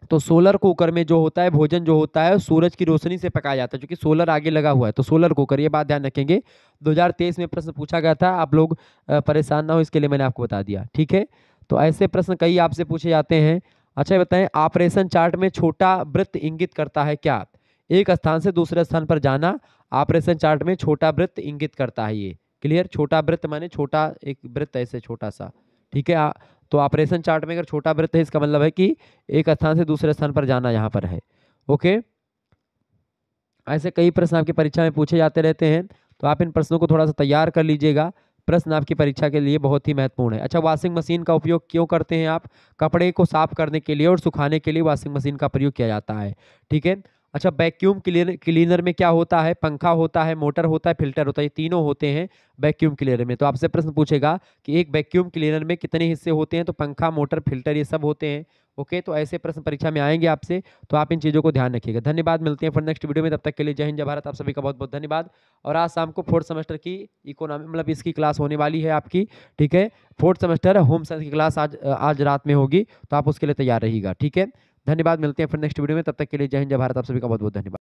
तो सोलर कुकर में जो होता है भोजन जो होता है सूरज की रोशनी से पकाया जाता है क्योंकि सोलर आगे लगा हुआ है तो सोलर कुकर ये बात ध्यान रखेंगे 2023 में प्रश्न पूछा गया था आप लोग परेशान ना हो इसके लिए मैंने आपको बता दिया ठीक है तो ऐसे प्रश्न कई आपसे पूछे जाते हैं अच्छा बताएं ऑपरेशन चार्ट में छोटा वृत्त इंगित करता है क्या एक स्थान से दूसरे स्थान पर जाना ऑपरेशन चार्ट में छोटा वृत्त इंगित करता है ये क्लियर छोटा वृत्त माने छोटा एक वृत्त ऐसे छोटा सा ठीक है तो ऑपरेशन चार्ट में अगर छोटा वृत्त है इसका मतलब है कि एक स्थान से दूसरे स्थान पर जाना यहाँ पर है ओके ऐसे कई प्रश्न आपकी परीक्षा में पूछे जाते रहते हैं तो आप इन प्रश्नों को थोड़ा सा तैयार कर लीजिएगा प्रश्न आपकी परीक्षा के लिए बहुत ही महत्वपूर्ण है अच्छा वॉशिंग मशीन का उपयोग क्यों करते हैं आप कपड़े को साफ करने के लिए और सुखाने के लिए वॉशिंग मशीन का प्रयोग किया जाता है ठीक है अच्छा वैक्यूम क्लीनर क्लीनर में क्या होता है पंखा होता है मोटर होता है फिल्टर होता है ये तीनों होते हैं वैक्यूम क्लीनर में तो आपसे प्रश्न पूछेगा कि एक वैक्यूम क्लीनर में कितने हिस्से होते हैं तो पंखा मोटर फिल्टर ये सब होते हैं ओके तो ऐसे प्रश्न परीक्षा में आएंगे आपसे तो आप इन चीज़ों को ध्यान रखिएगा धन्यवाद मिलते हैं फिर नेक्स्ट वीडियो में तब तक के लिए जय हिंद जय भारत आप सभी का बहुत बहुत धन्यवाद और आज शाम को फोर्थ सेमेस्टर की इकोनॉमी मतलब इसकी क्लास होने वाली है आपकी ठीक है फोर्थ सेमेस्टर होम साइंस की क्लास आज आज रात में होगी तो आप उसके लिए तैयार रहिएगा ठीक है धन्यवाद मिलते हैं फिर नेक्स्ट वीडियो में तब तक के लिए जय हिंद जय भारत आप सभी का बहुत बहुत धन्यवाद